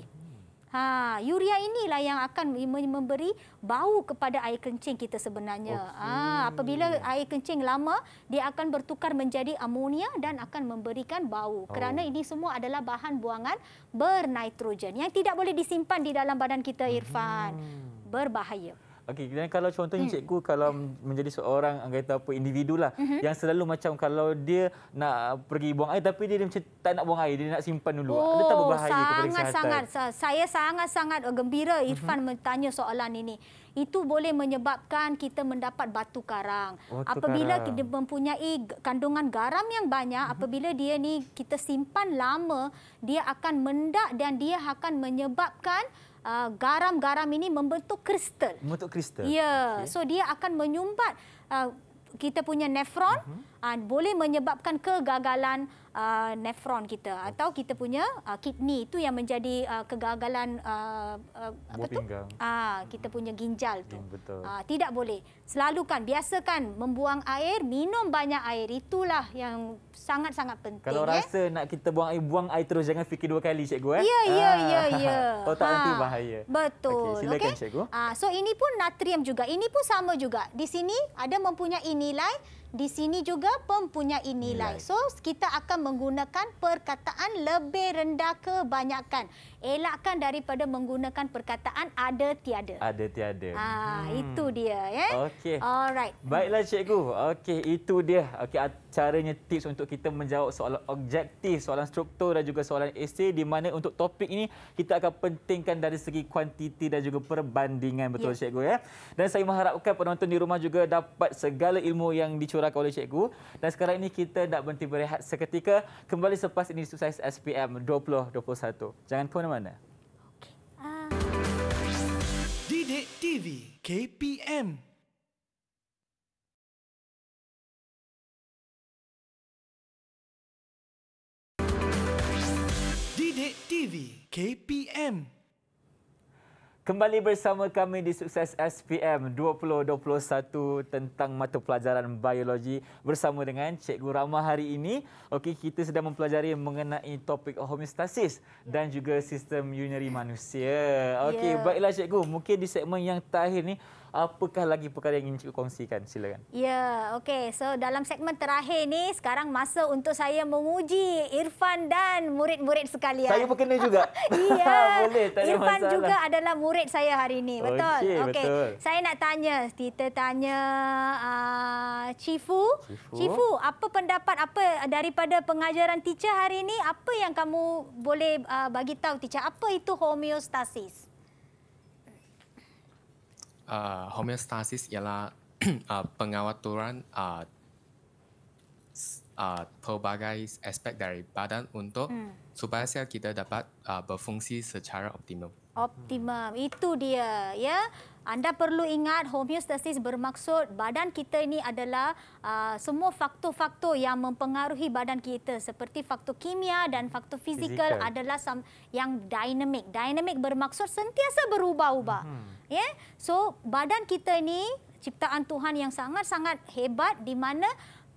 Ha, urea inilah yang akan memberi bau kepada air kencing kita sebenarnya. Okay. Ha, apabila air kencing lama, dia akan bertukar menjadi amonia dan akan memberikan bau. Oh. Kerana ini semua adalah bahan buangan bernitrogen yang tidak boleh disimpan di dalam badan kita, Irfan. Hmm. Berbahaya. Okey, dan kalau contohnya hmm. cikgu kalau menjadi seorang anggota apa individu lah mm-hmm. yang selalu macam kalau dia nak pergi buang air tapi dia, dia macam tak nak buang air, dia nak simpan dulu. Ah, oh, Ada tak berbahaya sangat, kepada sangat. kesihatan? Saya sangat-sangat gembira mhm. Irfan mm-hmm. bertanya soalan ini. Itu boleh menyebabkan kita mendapat batu karang. Batu apabila karang. kita mempunyai kandungan garam yang banyak, mm-hmm. apabila dia ni kita simpan lama, dia akan mendak dan dia akan menyebabkan Uh, garam-garam uh, ini membentuk kristal. Membentuk kristal. Ya. Okay. So dia akan menyumbat uh, kita punya nefron uh-huh. Mhm. Ah, uh, boleh menyebabkan kegagalan uh, nefron kita oh. atau kita punya uh, kidney itu yang menjadi uh, kegagalan uh, uh, apa ah uh, kita hmm. punya ginjal tu uh, tidak boleh selalukan biasakan membuang air minum banyak air itulah yang sangat-sangat penting kalau eh. rasa nak kita buang air buang air terus jangan fikir dua kali cikgu eh ya ya, ya ah. ya ya oh tak nanti ha. bahaya betul Okay, silakan okay. cikgu ah uh, so ini pun natrium juga ini pun sama juga di sini ada mempunyai nilai di sini juga mempunyai nilai. nilai. So kita akan menggunakan perkataan lebih rendah kebanyakan elakkan daripada menggunakan perkataan ada tiada. Ada tiada. ha, hmm. itu dia ya. Eh? Okey. Alright. Baiklah cikgu. Okey itu dia. Okey caranya tips untuk kita menjawab soalan objektif, soalan struktur dan juga soalan esei di mana untuk topik ini kita akan pentingkan dari segi kuantiti dan juga perbandingan betul yeah. cikgu ya. Dan saya mengharapkan penonton di rumah juga dapat segala ilmu yang dicurahkan oleh cikgu. Dan sekarang ini kita nak berhenti berehat seketika kembali selepas ini sukses SPM 2021. Jangan kau mana-mana. Didik TV KPM Didik TV KPM Kembali bersama kami di Sukses SPM 2021 tentang mata pelajaran biologi bersama dengan Cikgu Rama hari ini. Okey, kita sedang mempelajari mengenai topik homeostasis dan juga sistem urinary manusia. Okey, yeah. baiklah Cikgu. Mungkin di segmen yang terakhir ni, apakah lagi perkara yang ingin cikgu kongsikan? Silakan. Ya, yeah, okey. So dalam segmen terakhir ni sekarang masa untuk saya menguji Irfan dan murid-murid sekalian. Saya pun kena juga. ya. Yeah. Boleh, tak Irfan masalah. juga adalah murid saya hari ini. Betul. Okey, okay. Saya nak tanya, kita tanya a uh, Cifu. Cifu, apa pendapat apa daripada pengajaran teacher hari ini? Apa yang kamu boleh uh, bagi tahu teacher apa itu homeostasis? uh, homeostasis ialah uh, pengawaturan uh, uh, pelbagai aspek dari badan untuk hmm. supaya sel kita dapat uh, berfungsi secara optimum optimum. Itu dia, ya. Anda perlu ingat homeostasis bermaksud badan kita ini adalah uh, semua faktor-faktor yang mempengaruhi badan kita seperti faktor kimia dan faktor fizikal adalah yang dinamik. Dinamik bermaksud sentiasa berubah-ubah. hmm Ya. So, badan kita ini ciptaan Tuhan yang sangat-sangat hebat di mana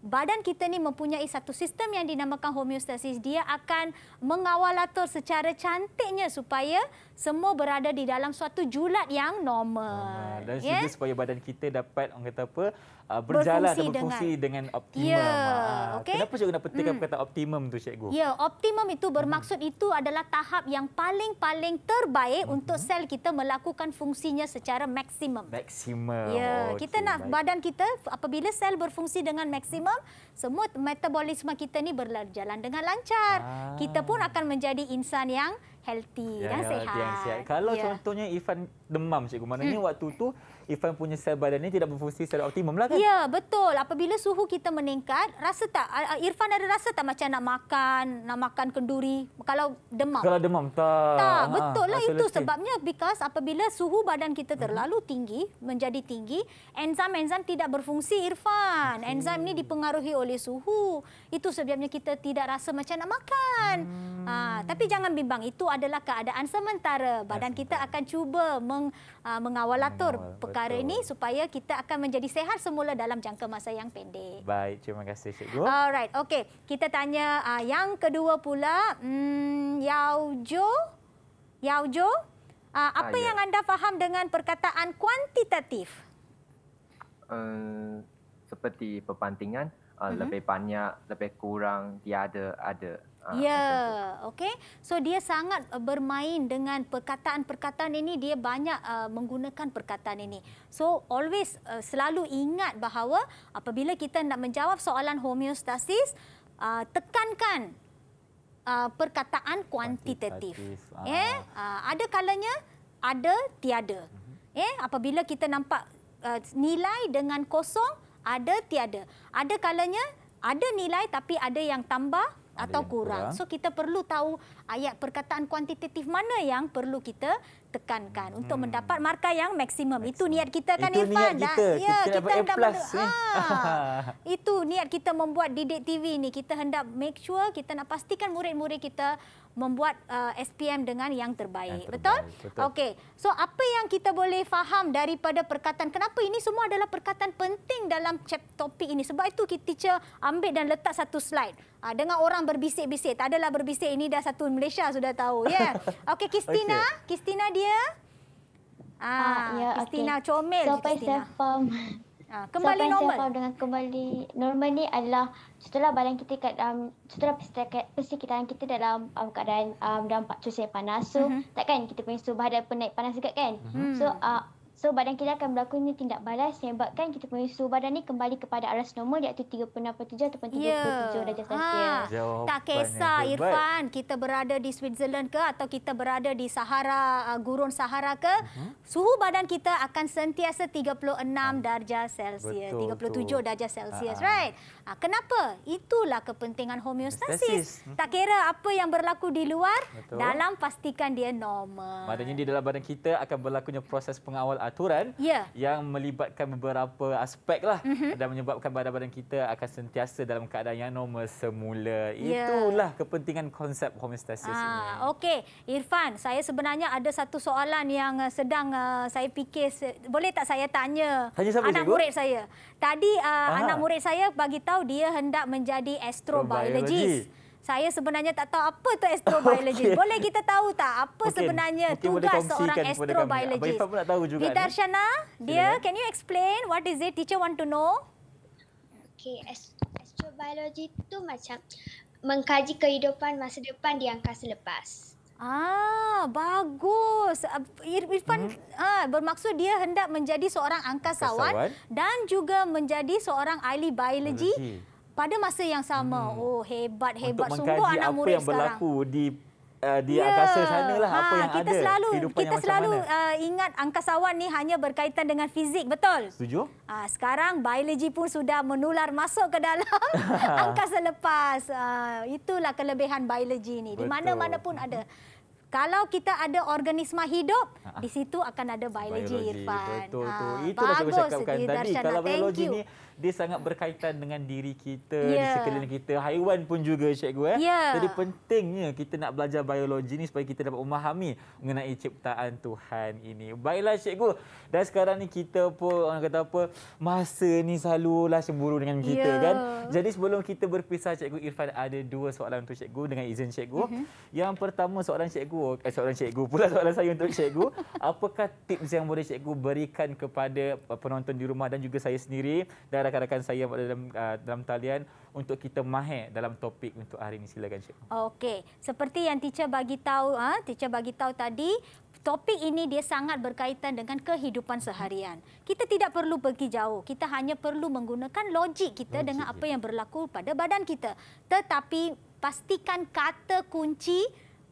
Badan kita ni mempunyai satu sistem yang dinamakan homeostasis. Dia akan mengawal atur secara cantiknya supaya semua berada di dalam suatu julat yang normal. normal. Dan yeah? Ya? supaya badan kita dapat orang kata apa uh, berjalan berfungsi dan berfungsi dengan, dengan ya, optimum. Yeah. Ha. Okay. Kenapa cikgu nak petikkan hmm. kata optimum tu cikgu? Ya, yeah, optimum itu bermaksud hmm. itu adalah tahap yang paling-paling terbaik hmm. untuk sel kita melakukan fungsinya secara maksimum. Maksimum. Ya, yeah. Oh, okay. kita nak baik. badan kita apabila sel berfungsi dengan maksimum, semua metabolisme kita ni berjalan dengan lancar. Ah. Kita pun akan menjadi insan yang healthy ya, dan ya, sihat. Yang sihat. Kalau ya. contohnya Ifan demam cikgu, maknanya hmm. waktu tu Ifan punya sel badan ini tidak berfungsi secara optimum lah kan? Ya, betul. Apabila suhu kita meningkat, rasa tak? Irfan ada rasa tak macam nak makan, nak makan kenduri? Kalau demam. Kalau demam, tak. Tak, ah, betul lah itu. Lesi. Sebabnya because apabila suhu badan kita hmm. terlalu tinggi, menjadi tinggi, enzim-enzim tidak berfungsi, Irfan. Okay. Enzim ini dipengaruhi oleh suhu. Itu sebabnya kita tidak rasa macam nak makan. Hmm. Ha, tapi jangan bimbang. Itu adalah keadaan sementara. Badan kita akan cuba meng, uh, mengawal atur mengawal perkara ini supaya kita akan menjadi sehat semula dalam jangka masa yang pendek. Baik, terima kasih Cikgu. Alright, okey. Kita tanya uh, yang kedua pula, hmm, Yaojo, Jo. uh, apa ah, ya. yang anda faham dengan perkataan kuantitatif? Um, seperti perbandingan, uh, ah, mm -hmm. lebih banyak, lebih kurang, tiada, ada. Ah, ya, okey. So dia sangat eh, bermain dengan perkataan-perkataan ini dia banyak uh, menggunakan perkataan ini. So always uh, selalu ingat bahawa apabila kita nak menjawab soalan homeostasis uh, tekankan uh, perkataan kuantitatif. Ya, uh, ada kalanya ada tiada. Mhm. Ya, apabila kita nampak uh, nilai dengan kosong ada tiada. Ada kalanya ada nilai tapi ada yang tambah atau kurang. kurang. So kita perlu tahu ayat perkataan kuantitatif mana yang perlu kita tekankan untuk hmm. mendapat markah yang maksimum. Itu niat kita kan Itu Irfan. Niat kita. Ya, kita kita dapat A+. Ni. Eh. Ah. Itu niat kita membuat Didik TV ni. Kita hendak make sure kita nak pastikan murid-murid kita membuat uh, SPM dengan yang terbaik. Yang terbaik. Betul? Betul. Okey. So apa yang kita boleh faham daripada perkataan kenapa ini semua adalah perkataan penting dalam topik ini. Sebab itu kita teacher ambil dan letak satu slide. Uh, ah, dengan orang berbisik-bisik. Tak adalah berbisik ini dah satu Malaysia sudah tahu. Yeah. Ya. Okey, Kristina. Okay. Kristina dia. Ah, uh, ya, Kristina okay. comel. So, Kristina. Ha, kembali normal. Saya dengan kembali normal ni adalah setelah badan kita kat um, setelah persekitaran kita dalam um, keadaan um, dalam cuaca panas. So uh-huh. takkan kita punya suhu badan pun naik panas dekat kan? Uh-huh. So uh, So badan kita akan melakukan tindak balas sebabkan kita punya suhu badan ni kembali kepada aras normal iaitu 36.7 ataupun 37 ya. yeah. darjah Celsius. Ha. Tak kisah Irfan, kita berada di Switzerland ke atau kita berada di Sahara, uh, gurun Sahara ke, uh-huh. suhu badan kita akan sentiasa 36 uh. Ah. darjah Celsius, Betul 37 tu. darjah Celsius, uh right? Uh, kenapa? Itulah kepentingan homeostasis. uh Tak kira apa yang berlaku di luar, Betul. dalam pastikan dia normal. Maknanya di dalam badan kita akan berlakunya proses pengawal aturan yeah. yang melibatkan beberapa aspek lah mm-hmm. dan menyebabkan badan-badan kita akan sentiasa dalam keadaan yang normal semula. Ya. Itulah kepentingan konsep homeostasis ah, ini. Okey, Irfan, saya sebenarnya ada satu soalan yang eh, sedang uh, saya fikir. Se- Boleh tak saya tanya, tanya siapa anak cikgu? murid saya? Tadi uh, anak murid saya bagi tahu dia hendak menjadi astrobiologist saya sebenarnya tak tahu apa tu astrobiologist. Okay. Boleh kita tahu tak apa okay. sebenarnya okay. tugas seorang astrobiologist? Kita pun nak tahu juga. Vidarshana, dia, can you explain what is it teacher want to know? Okay, astrobiologi tu macam mengkaji kehidupan masa depan di angkasa lepas. Ah, bagus. Irfan hmm. ah, bermaksud dia hendak menjadi seorang angkasawan, angkasawan dan juga menjadi seorang ahli biologi. biologi pada masa yang sama. Hmm. Oh, hebat hebat Untuk sungguh anak apa yang Berlaku di eh, di ya. angkasa sanalah ha, apa yang kita ada selalu, kita yang selalu kita selalu uh, ingat angkasawan ni hanya berkaitan dengan fizik betul setuju uh, sekarang biologi pun sudah menular masuk ke dalam angkasa lepas uh, itulah kelebihan biologi ni di mana-mana pun ada kalau kita ada organisma hidup ha. di situ akan ada biologi, biologi. Irfan betul ha, itu bagus, cakapkan tadi kalau biologi ni dia sangat berkaitan dengan diri kita yeah. di ya. sekeliling kita haiwan pun juga cikgu eh yeah. jadi pentingnya kita nak belajar biologi ni supaya kita dapat memahami mengenai ciptaan Tuhan ini baiklah cikgu dan sekarang ni kita pun orang kata apa masa ni lah cemburu dengan kita yeah. kan jadi sebelum kita berpisah cikgu Irfan ada dua soalan untuk cikgu dengan izin cikgu uh-huh. Mhm. yang pertama soalan cikgu eh, soalan cikgu pula soalan saya untuk cikgu apakah tips yang boleh cikgu berikan kepada eh, penonton di rumah dan juga saya sendiri dan rakan-rakan saya yang dalam uh, dalam talian untuk kita mahir dalam topik untuk hari ini silakan cik. Okey, seperti yang teacher bagi tahu ah ha? teacher bagi tahu tadi Topik ini dia sangat berkaitan dengan kehidupan mhm. seharian. Kita tidak perlu pergi jauh. Kita hanya perlu menggunakan logik kita logik dengan apa yang berlaku pada badan kita. Tetapi pastikan kata kunci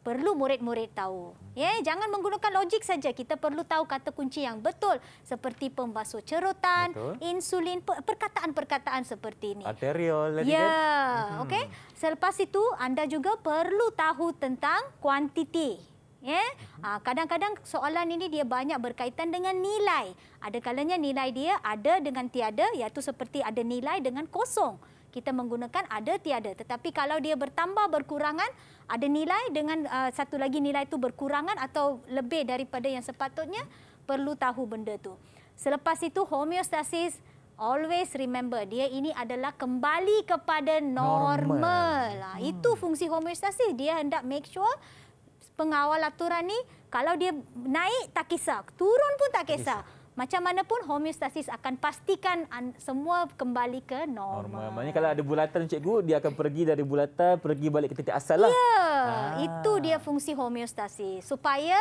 perlu murid-murid tahu. Ya, jangan menggunakan logik saja. Kita perlu tahu kata kunci yang betul seperti pembasuh cerutan, betul. insulin, perkataan-perkataan seperti ini. lagi. Ya, kan? hmm. okey. Selepas itu anda juga perlu tahu tentang kuantiti. Ya, hmm. ah, kadang-kadang soalan ini dia banyak berkaitan dengan nilai. Ada kalanya nilai dia ada dengan tiada iaitu seperti ada nilai dengan kosong kita menggunakan ada tiada tetapi kalau dia bertambah berkurangan ada nilai dengan uh, satu lagi nilai itu berkurangan atau lebih daripada yang sepatutnya perlu tahu benda tu selepas itu homeostasis always remember dia ini adalah kembali kepada normal, normal. Ha, hmm. itu fungsi homeostasis dia hendak make sure pengawal aturan ni kalau dia naik tak kisah turun pun tak kisah, tak kisah macam mana pun homeostasis akan pastikan semua kembali ke normal. normal. Maknanya kalau ada bulatan cikgu, dia akan pergi dari bulatan, pergi balik ke titik asal lah. Ya, ah. itu dia fungsi homeostasis. Supaya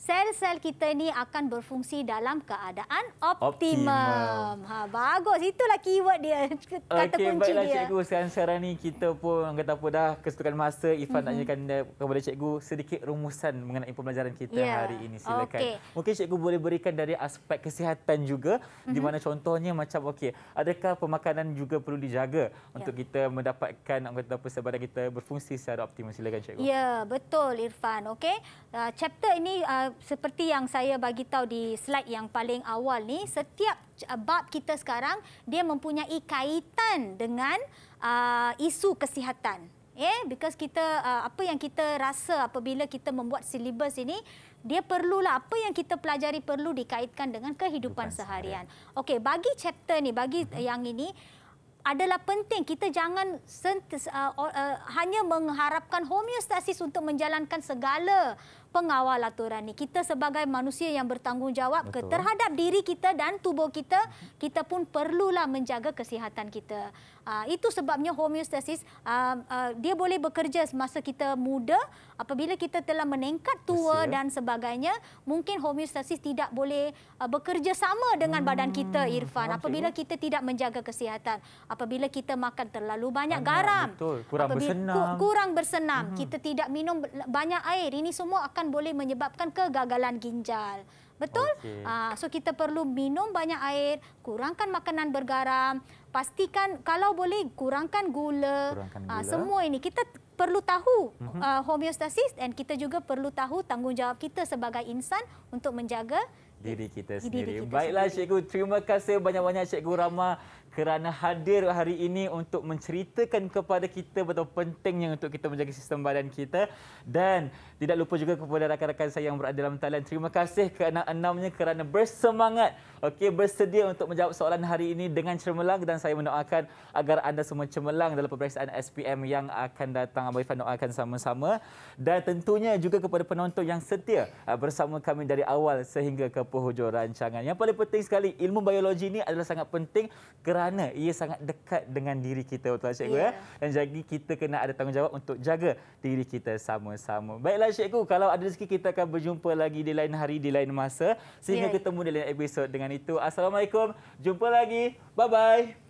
sel-sel kita ni akan berfungsi dalam keadaan optimum. optimum. Ha bagus itulah keyword dia kata okay, kunci baiklah, dia. Okey baiklah cikgu sekarang ni kita pun kata apa dah kesukaan masa Ifan mm-hmm. nak tanyakan mhm. eh, kepada cikgu sedikit rumusan mengenai pembelajaran kita yeah. hari ini silakan. Okay. Mungkin cikgu boleh berikan dari aspek kesihatan juga mm-hmm. di mhm. mana contohnya macam okey adakah pemakanan juga perlu dijaga yeah. untuk kita mendapatkan orang kata apa kita berfungsi secara optimum silakan cikgu. Ya yeah, betul Irfan okey uh, chapter ini uh, seperti yang saya bagi tahu di slide yang paling awal ni setiap uh, bab kita sekarang dia mempunyai kaitan dengan uh, isu kesihatan yeah? because kita uh, apa yang kita rasa apabila kita membuat silibus ini dia perlulah apa yang kita pelajari perlu dikaitkan dengan kehidupan Bukan seharian okey bagi chapter ni bagi hmm. yang ini adalah penting kita jangan sentis, uh, uh, hanya mengharapkan homeostasis untuk menjalankan segala pengawal aturan ini Kita sebagai manusia yang bertanggungjawab ke terhadap diri kita dan tubuh kita, kita pun perlulah menjaga kesihatan kita. Ah, itu sebabnya homeostasis ah, ah, dia boleh bekerja semasa kita muda apabila kita telah meningkat tua Asya. dan sebagainya mungkin homeostasis tidak boleh bekerja sama dengan badan kita hmm, Irfan okay. apabila kita tidak menjaga kesihatan apabila kita makan terlalu banyak garam Betul. kurang apabila bersenam kurang bersenam hmm. kita tidak minum banyak air ini semua akan boleh menyebabkan kegagalan ginjal Betul? Okay. Uh, ah, so kita perlu minum banyak air, kurangkan makanan bergaram, pastikan kalau boleh kurangkan gula. Kurangkan ah, gula. Uh, semua ini kita perlu tahu uh, homeostasis dan kita juga perlu tahu tanggungjawab kita sebagai insan untuk menjaga diri kita sendiri. kita Baiklah sendiri. cikgu, terima kasih banyak-banyak cikgu Rama kerana hadir hari ini untuk menceritakan kepada kita betapa pentingnya untuk kita menjaga sistem badan kita dan tidak lupa juga kepada rakan-rakan saya yang berada dalam talian. Terima kasih kerana enamnya kerana bersemangat. Okey, bersedia untuk menjawab soalan hari ini dengan cemerlang dan saya mendoakan agar anda semua cemerlang dalam peperiksaan SPM yang akan datang. Abang Ifan doakan sama-sama. Dan tentunya juga kepada penonton yang setia uh, bersama kami dari awal sehingga ke penghujung rancangan. Yang paling penting sekali, ilmu biologi ini adalah sangat penting kerana ia sangat dekat dengan diri kita, betul cikgu yeah. ya. Dan jadi kita kena ada tanggungjawab untuk jaga diri kita sama-sama. Baiklah dan Syekhku, kalau ada rezeki kita akan berjumpa lagi di lain hari, di lain masa. Sehingga yeah. ketemu di lain episod. Dengan itu, Assalamualaikum. Jumpa lagi. Bye-bye.